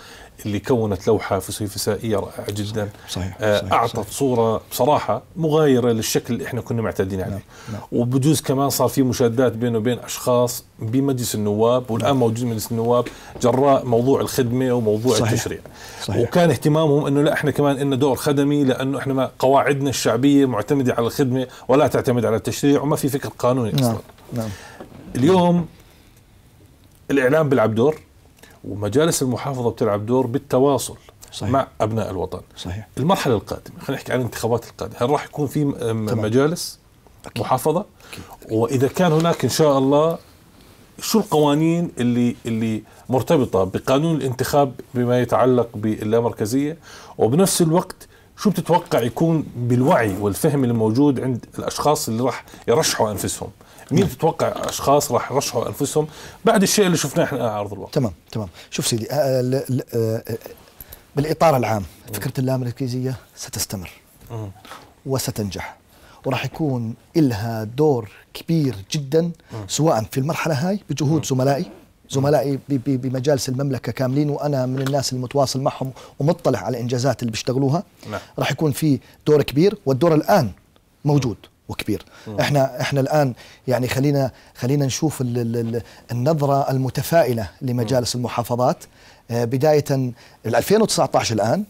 اللي كونت لوحه فسيفسائيه رائعه جدا صحيح. آه، صحيح. اعطت صحيح. صوره بصراحه مغايره للشكل اللي احنا كنا معتادين عليه نعم. نعم. وبجوز كمان صار في مشادات بينه وبين اشخاص بمجلس النواب والان نعم. موجود مجلس النواب جراء موضوع الخدمه وموضوع صحيح. التشريع صحيح. وكان اهتمامهم انه لا احنا كمان لنا دور خدمي لانه احنا ما قواعدنا الشعبيه معتمده على الخدمه ولا تعتمد على التشريع وما في فكر قانوني نعم. اصلا نعم. اليوم الاعلام بيلعب دور ومجالس المحافظه بتلعب دور بالتواصل صحيح. مع ابناء الوطن صحيح. المرحله القادمه خلينا نحكي عن الانتخابات القادمه هل راح يكون في مجالس أكيد. محافظه أكيد. أكيد. واذا كان هناك ان شاء الله شو القوانين اللي اللي مرتبطه بقانون الانتخاب بما يتعلق باللامركزيه وبنفس الوقت شو بتتوقع يكون بالوعي والفهم الموجود عند الاشخاص اللي راح يرشحوا انفسهم مين تتوقع اشخاص راح يرشحوا انفسهم بعد الشيء اللي شفناه احنا على ارض الواقع تمام تمام شوف سيدي آه، آه، بالاطار العام فكره اللامركزيه ستستمر وستنجح وراح يكون إلها دور كبير جدا سواء في المرحلة هاي بجهود زملائي زملائي بمجالس المملكة كاملين وأنا من الناس المتواصل معهم ومطلع على الإنجازات اللي بيشتغلوها نعم. راح يكون في دور كبير والدور الآن موجود وكبير م. احنا احنا الان يعني خلينا خلينا نشوف الـ الـ النظره المتفائله لمجالس م. المحافظات آه، بدايه 2019 الان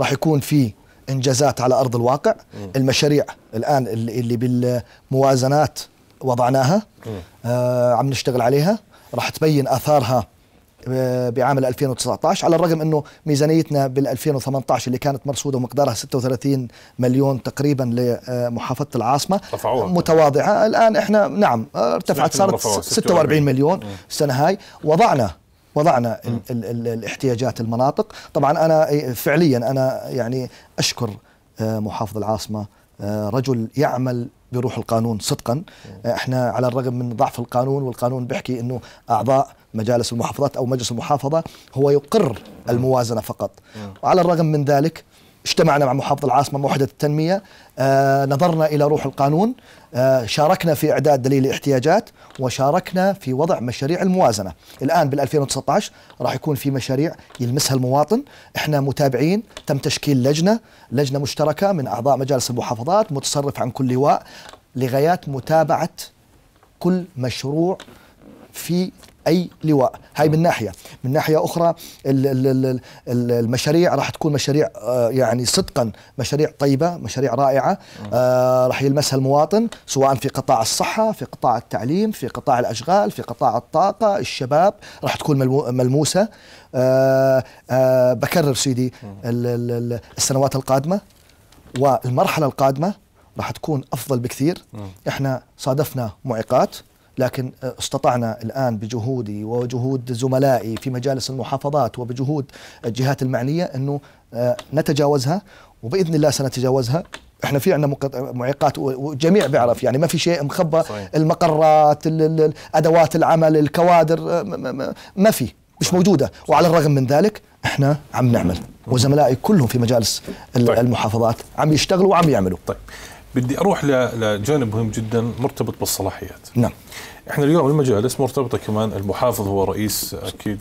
راح يكون في انجازات على ارض الواقع م. المشاريع الان اللي بالموازنات وضعناها آه عم نشتغل عليها راح تبين اثارها آه، بعام 2019 على الرغم انه ميزانيتنا بال 2018 اللي كانت مرصوده ومقدارها 36 مليون تقريبا لمحافظه العاصمه رفعوها متواضعه الان احنا نعم آه، ارتفعت صارت 46 مليون السنه هاي وضعنا وضعنا ال ال ال الاحتياجات المناطق طبعا انا فعليا انا يعني اشكر آه، محافظ العاصمه رجل يعمل بروح القانون صدقا احنا على الرغم من ضعف القانون والقانون بيحكي انه اعضاء مجالس المحافظات أو مجلس المحافظة هو يقر الموازنة فقط وعلى الرغم من ذلك اجتمعنا مع محافظ العاصمة مع وحدة التنمية آه نظرنا إلى روح القانون آه شاركنا في إعداد دليل الاحتياجات وشاركنا في وضع مشاريع الموازنة الآن بال2019 راح يكون في مشاريع يلمسها المواطن احنا متابعين تم تشكيل لجنة لجنة مشتركة من أعضاء مجالس المحافظات متصرف عن كل لواء لغايات متابعة كل مشروع في اي لواء هاي من ناحيه من ناحيه اخرى المشاريع راح تكون مشاريع آه، يعني صدقا مشاريع طيبه مشاريع رائعه آه. آه، راح يلمسها المواطن سواء في قطاع الصحه في قطاع التعليم في قطاع الاشغال في قطاع الطاقه الشباب راح تكون ملموسه بكرر سيدي السنوات القادمه والمرحله القادمه راح تكون افضل بكثير احنا صادفنا معيقات لكن آه، استطعنا الآن بجهودي وجهود زملائي في مجالس المحافظات وبجهود الجهات المعنية أنه آه، نتجاوزها وبإذن الله سنتجاوزها احنا في عندنا معيقات والجميع بيعرف يعني ما في شيء مخبى صحيح. المقرات ادوات العمل الكوادر آه، ما في مش موجوده وعلى الرغم من ذلك احنا عم نعمل وزملائي كلهم في مجالس طيب. المحافظات عم يشتغلوا وعم يعملوا طيب بدي اروح لجانب مهم جدا مرتبط بالصلاحيات نعم احنا اليوم المجالس مرتبطه كمان المحافظ هو رئيس اكيد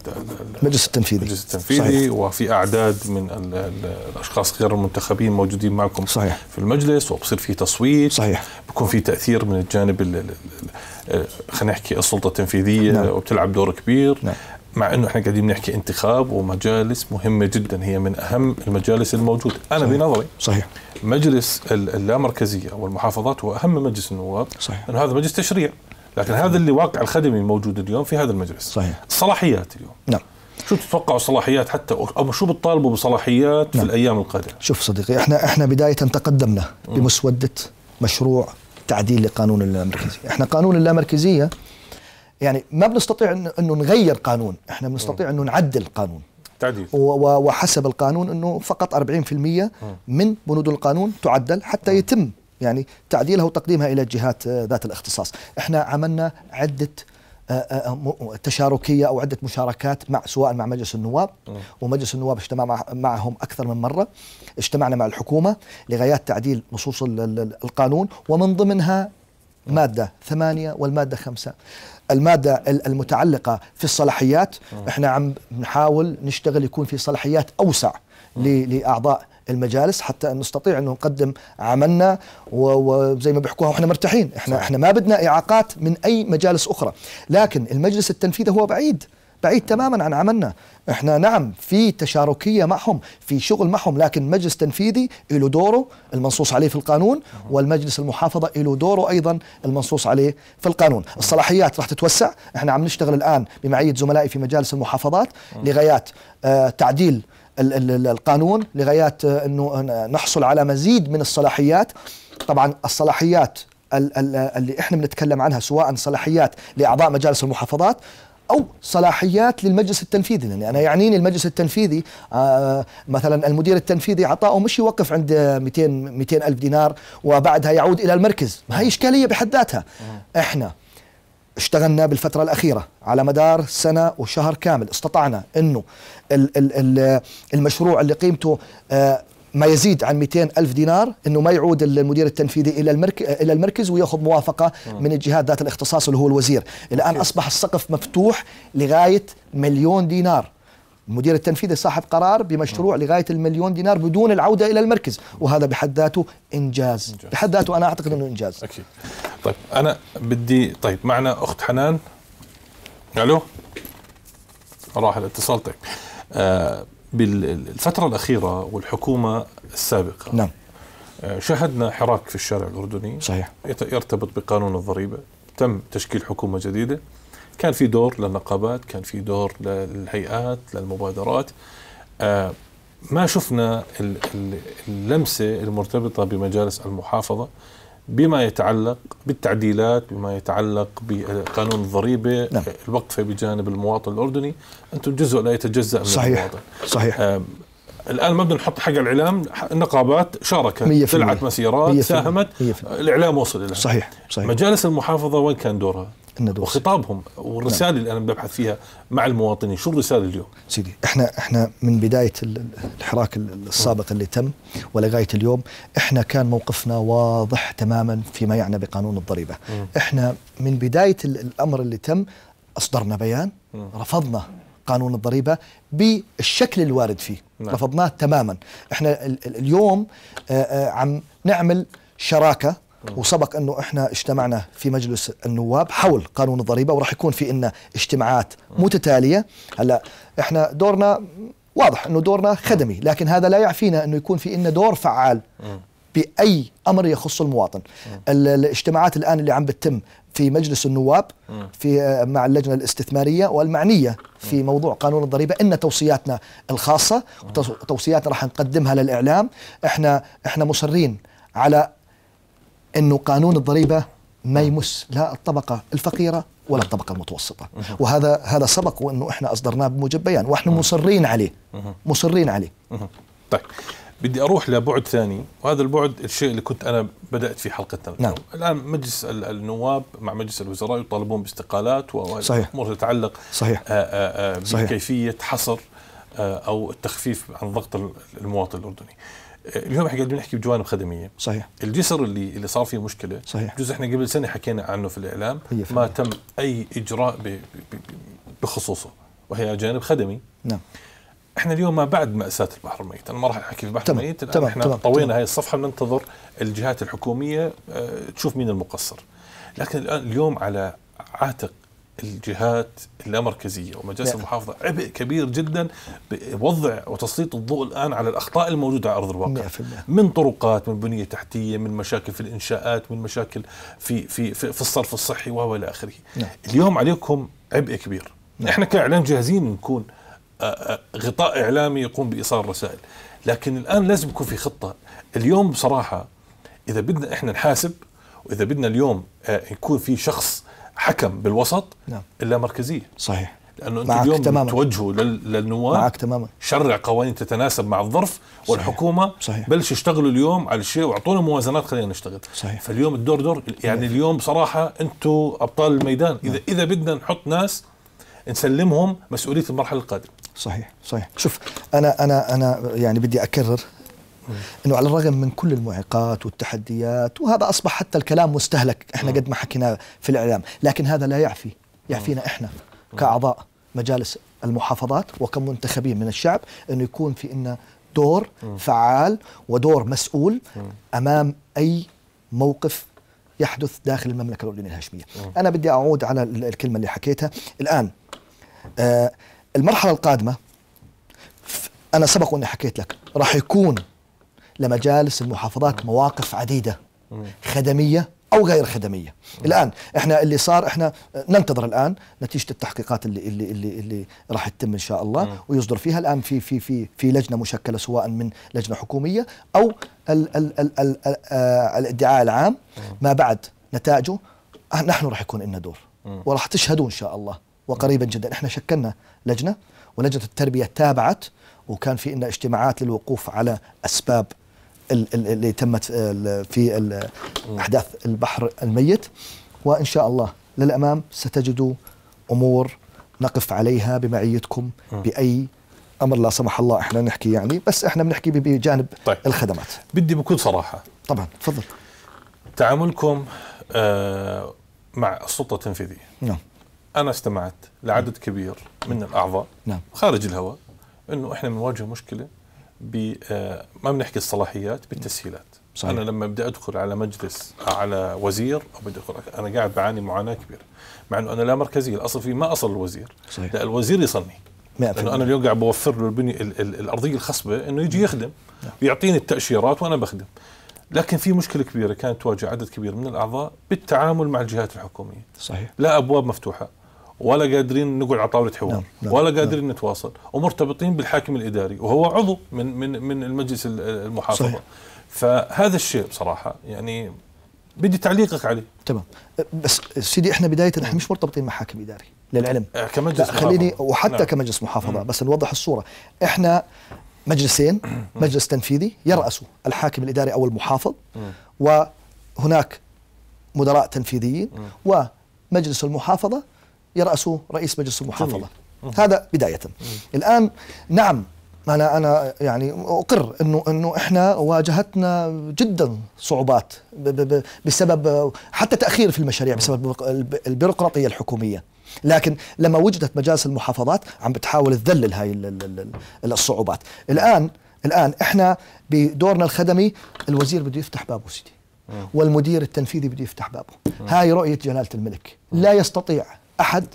المجلس التنفيذي المجلس التنفيذي صحيح. وفي اعداد من الاشخاص غير المنتخبين موجودين معكم صحيح. في المجلس وبصير في تصويت صحيح بكون في تاثير من الجانب خلينا نحكي السلطه التنفيذيه نعم. وبتلعب دور كبير نعم. مع انه احنا قاعدين بنحكي انتخاب ومجالس مهمه جدا هي من اهم المجالس الموجوده انا صحيح. بنظري صحيح مجلس اللامركزيه والمحافظات هو اهم مجلس النواب صحيح لانه هذا مجلس تشريع لكن صحيح. هذا اللي واقع الخدمي الموجود اليوم في هذا المجلس صحيح الصلاحيات اليوم نعم شو تتوقعوا صلاحيات حتى او شو بتطالبوا بصلاحيات نعم. في الايام القادمه؟ شوف صديقي احنا احنا بدايه تقدمنا بمسوده مشروع تعديل لقانون اللامركزيه، احنا قانون اللامركزيه يعني ما بنستطيع انه نغير قانون احنا بنستطيع انه نعدل القانون تعديل وحسب القانون انه فقط 40% من بنود القانون تعدل حتى يتم يعني تعديلها وتقديمها الى الجهات آه، ذات الاختصاص احنا عملنا عده آه، آه، تشاركيه او عده مشاركات مع سواء مع مجلس النواب ومجلس النواب اجتمع معهم اكثر من مره اجتمعنا مع الحكومه لغايات تعديل نصوص القانون ومن ضمنها ماده ثمانيه والماده خمسه المادة المتعلقة في الصلاحيات آه. احنا عم نحاول نشتغل يكون في صلاحيات أوسع آه. لأعضاء المجالس حتى أن نستطيع أن نقدم عملنا وزي ما بيحكوها احنا مرتاحين احنا احنا ما بدنا إعاقات من أي مجالس أخرى لكن المجلس التنفيذي هو بعيد بعيد تماما عن عملنا احنا نعم في تشاركية معهم في شغل معهم لكن مجلس تنفيذي له دوره المنصوص عليه في القانون والمجلس المحافظة له دوره أيضا المنصوص عليه في القانون الصلاحيات راح تتوسع احنا عم نشتغل الآن بمعية زملائي في مجالس المحافظات لغايات آه، تعديل القانون لغايات آه، انه نحصل على مزيد من الصلاحيات طبعا الصلاحيات اللي احنا بنتكلم عنها سواء صلاحيات لاعضاء مجالس المحافظات او صلاحيات للمجلس التنفيذي لاني يعني انا يعنيني المجلس التنفيذي آه مثلا المدير التنفيذي عطائه مش يوقف عند 200 200 الف دينار وبعدها يعود الى المركز ما هي اشكاليه بحد ذاتها آه. احنا اشتغلنا بالفترة الأخيرة على مدار سنة وشهر كامل استطعنا أنه المشروع اللي قيمته آه، ما يزيد عن 200 ألف دينار أنه ما يعود المدير التنفيذي إلى المركز, إلى المركز ويأخذ موافقة آه. من الجهات ذات الاختصاص اللي هو الوزير الآن أصبح السقف مفتوح لغاية مليون دينار المدير التنفيذي صاحب قرار بمشروع آه. لغايه المليون دينار بدون العوده الى المركز آه. وهذا بحد ذاته إنجاز. انجاز بحد ذاته انا اعتقد انه انجاز اكيد طيب انا بدي طيب معنا اخت حنان الو راح الاتصال طيب آه بالفترة الأخيرة والحكومة السابقة نعم آه، شهدنا حراك في الشارع الأردني صحيح يرتبط بقانون الضريبة تم تشكيل حكومة جديدة كان في دور للنقابات كان في دور للهيئات للمبادرات آه، ما شفنا اللمسة المرتبطة بمجالس المحافظة بما يتعلق بالتعديلات بما يتعلق بقانون الضريبة نعم. الوقفة بجانب المواطن الأردني أنتم جزء لا يتجزأ من صحيح. المواطن صحيح آه الان ما بدنا نحط حق الاعلام النقابات شاركت طلعت مسيرات ساهمت الاعلام وصل إلى صحيح صحيح مجالس المحافظه وين كان دورها؟ الندوه وخطابهم والرساله نعم. اللي انا ببحث فيها مع المواطنين شو الرساله اليوم سيدي احنا احنا من بدايه الحراك السابق اللي تم ولغايه اليوم احنا كان موقفنا واضح تماما فيما يعنى بقانون الضريبه م. احنا من بدايه الامر اللي تم اصدرنا بيان م. رفضنا قانون الضريبه بالشكل الوارد فيه نعم. رفضناه تماما احنا اليوم عم نعمل شراكه وسبق انه احنا اجتمعنا في مجلس النواب حول قانون الضريبه وراح يكون في إن اجتماعات متتاليه هلا احنا دورنا واضح انه دورنا خدمي لكن هذا لا يعفينا انه يكون في إن دور فعال باي امر يخص المواطن الاجتماعات الان اللي عم بتتم في مجلس النواب في مع اللجنه الاستثماريه والمعنيه في موضوع قانون الضريبه ان توصياتنا الخاصه وتوصياتنا راح نقدمها للاعلام احنا احنا مصرين على انه قانون الضريبه ما يمس لا الطبقه الفقيره ولا الطبقه المتوسطه وهذا هذا سبق وانه احنا اصدرناه بموجب بيان واحنا مصرين عليه مصرين عليه طيب بدي اروح لبعد ثاني وهذا البعد الشيء اللي كنت انا بدات في حلقتنا نعم. الان مجلس النواب مع مجلس الوزراء يطالبون باستقالات وامور تتعلق آه، آه، آه، صحيح, بكيفيه حصر او التخفيف عن ضغط المواطن الاردني اليوم احنا قاعدين نحكي بجوانب خدميه صحيح الجسر اللي اللي صار فيه مشكله صحيح جزء احنا قبل سنه حكينا عنه في الاعلام هي ما تم اي اجراء بخصوصه وهي جانب خدمي نعم احنا اليوم ما بعد مأساة البحر الميت، انا ما راح احكي في البحر الميت الان احنا تمام طوينا تمام هاي الصفحه بننتظر الجهات الحكوميه آه، تشوف مين المقصر. لكن الان اليوم على عاتق الجهات اللامركزيه ومجالس المحافظه عبء كبير جدا بوضع وتسليط الضوء الان على الاخطاء الموجوده على ارض الواقع 100% من طرقات من بنيه تحتيه من مشاكل في الانشاءات من مشاكل في في في, في الصرف الصحي والى اخره نعم. اليوم عليكم عبء كبير نعم. احنا كاعلام جاهزين نكون آه، آه، غطاء اعلامي يقوم بايصال رسائل لكن الان لازم يكون في خطه اليوم بصراحه اذا بدنا احنا نحاسب واذا بدنا اليوم آه، يكون في شخص حكم بالوسط نعم. الا مركزيه صحيح لانه انت اليوم تماما. توجهوا للنواب معك تماما شرع قوانين تتناسب مع الظرف والحكومه صحيح. صحيح. بلش اشتغلوا اليوم على الشيء واعطونا موازنات خلينا نشتغل صحيح. فاليوم الدور دور يعني صحيح. اليوم بصراحه انتم ابطال الميدان اذا نعم. اذا بدنا نحط ناس نسلمهم مسؤوليه المرحله القادمه صحيح صحيح شوف انا انا انا يعني بدي اكرر انه على الرغم من كل المعيقات والتحديات وهذا اصبح حتى الكلام مستهلك احنا قد ما حكينا في الاعلام لكن هذا لا يعفي يعفينا احنا كاعضاء مجالس المحافظات وكمنتخبين من الشعب انه يكون في ان دور فعال ودور مسؤول امام اي موقف يحدث داخل المملكه الاردنيه الهاشميه. انا بدي اعود على الكلمه اللي حكيتها الان آه المرحله القادمه انا سبق واني حكيت لك راح يكون لمجالس المحافظات مواقف عديدة خدمية أو غير خدمية الآن إحنا اللي صار إحنا ننتظر الآن نتيجة التحقيقات اللي اللي اللي, اللي راح تتم إن شاء الله ويصدر فيها الآن في في في في لجنة مشكلة سواء من لجنة حكومية أو ال ال ال ال ال آه، الادعاء العام ما بعد نتائجه آه، نحن راح يكون لنا دور وراح تشهدوا إن شاء الله وقريبا جدا إحنا شكلنا لجنة ولجنة التربية تابعت وكان في إن اجتماعات للوقوف على أسباب اللي تمت في احداث البحر الميت وان شاء الله للامام ستجدوا امور نقف عليها بمعيتكم آه. باي امر لا سمح الله احنا نحكي يعني بس احنا بنحكي بجانب طيب. الخدمات بدي بكل صراحه طبعا تفضل تعاملكم آه، مع السلطه التنفيذيه نعم انا استمعت لعدد كبير من نعم. الاعضاء نعم خارج الهواء انه احنا بنواجه مشكله ب آه، ما بنحكي الصلاحيات بالتسهيلات صحيح. انا لما بدي ادخل على مجلس على وزير او بدي ادخل انا قاعد بعاني معاناه كبيره مع انه انا لا مركزيه الاصل فيه ما اصل الوزير صحيح. لا الوزير يصلني لانه انا اليوم قاعد بوفر له البنيه الارضيه الخصبه انه يجي يخدم بيعطيني نعم. التاشيرات وانا بخدم لكن في مشكله كبيره كانت تواجه عدد كبير من الاعضاء بالتعامل مع الجهات الحكوميه صحيح لا ابواب مفتوحه ولا قادرين نقعد على طاوله حوار نعم. نعم. ولا نعم. قادرين نعم. نتواصل ومرتبطين بالحاكم الاداري وهو عضو من من من المجلس المحافظه صحيح. فهذا الشيء بصراحه يعني بدي تعليقك عليه تمام بس سيدي احنا بدايه احنا نعم. مش مرتبطين مع حاكم اداري للعلم آه، كمجلس خليني وحتى نعم. كمجلس محافظه بس نوضح الصوره احنا مجلسين مجلس تنفيذي يرأسه الحاكم الاداري او المحافظ وهناك مدراء تنفيذيين ومجلس المحافظه يرأسه رئيس مجلس المحافظة جميل. هذا بداية الآن نعم انا انا يعني اقر انه انه احنا واجهتنا جدا صعوبات بسبب حتى تاخير في المشاريع بسبب البيروقراطيه الحكوميه لكن لما وجدت مجالس المحافظات عم بتحاول تذلل هاي الصعوبات الان الان احنا بدورنا الخدمي الوزير بده يفتح بابه سيدي والمدير التنفيذي بده يفتح بابه هاي رؤيه جلاله الملك لا يستطيع احد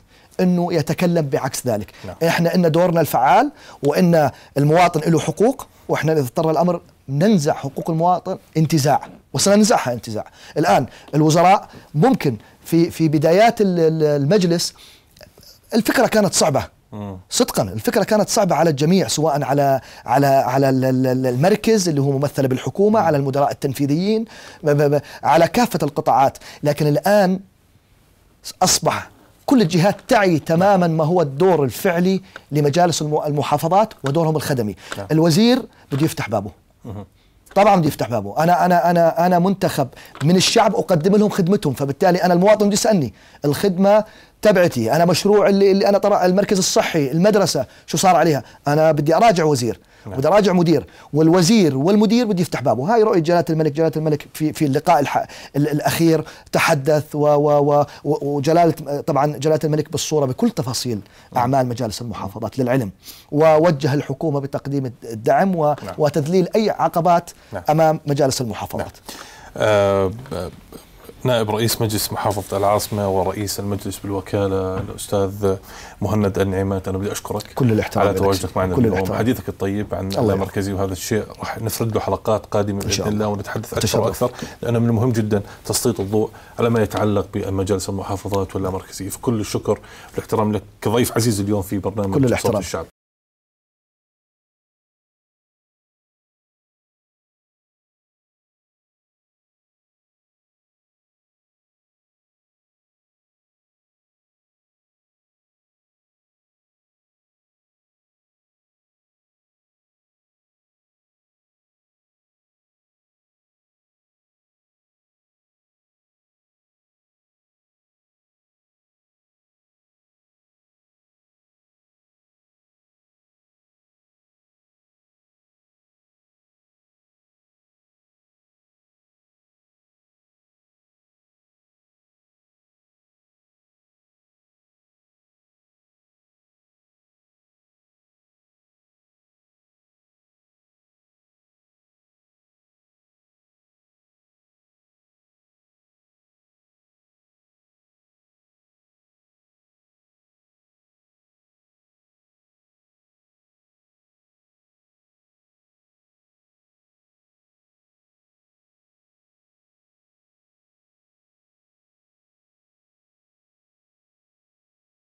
انه يتكلم بعكس ذلك نعم. احنا ان دورنا الفعال وان المواطن له حقوق واحنا اذا اضطر الامر ننزع حقوق المواطن انتزاع وسننزعها انتزاع الان الوزراء ممكن في في بدايات المجلس الفكره كانت صعبه صدقا الفكره كانت صعبه على الجميع سواء على على على المركز اللي هو ممثله بالحكومه على المدراء التنفيذيين على كافه القطاعات لكن الان اصبح كل الجهات تعي تماما ما هو الدور الفعلي لمجالس المحافظات ودورهم الخدمي لا. نعم. الوزير بده يفتح بابه طبعا بده يفتح بابه انا انا انا انا منتخب من الشعب اقدم لهم خدمتهم فبالتالي انا المواطن بده يسالني الخدمه تبعتي انا مشروع اللي, اللي انا طرأ المركز الصحي المدرسه شو صار عليها انا بدي اراجع وزير وده راجع مدير والوزير والمدير بده يفتح بابه هاي رؤيه جلاله الملك جلاله الملك في في اللقاء الح... الاخير تحدث و... و... و... وجلاله طبعا جلاله الملك بالصوره بكل تفاصيل نعم. اعمال مجالس المحافظات للعلم ووجه الحكومه بتقديم الدعم و... نعم. وتذليل اي عقبات نعم. امام مجالس المحافظات أه نائب رئيس مجلس محافظة العاصمة ورئيس المجلس بالوكالة الأستاذ مهند النعيمات أنا بدي أشكرك كل الاحترام على تواجدك معنا كل اليوم حديثك الطيب عن المركزي وهذا الشيء راح نفرد له حلقات قادمة بإذن الله ونتحدث أكثر وأكثر لأنه من المهم جدا تسليط الضوء على ما يتعلق بمجالس المحافظات واللامركزية فكل الشكر والاحترام لك كضيف عزيز اليوم في برنامج كل الاحترام الشعب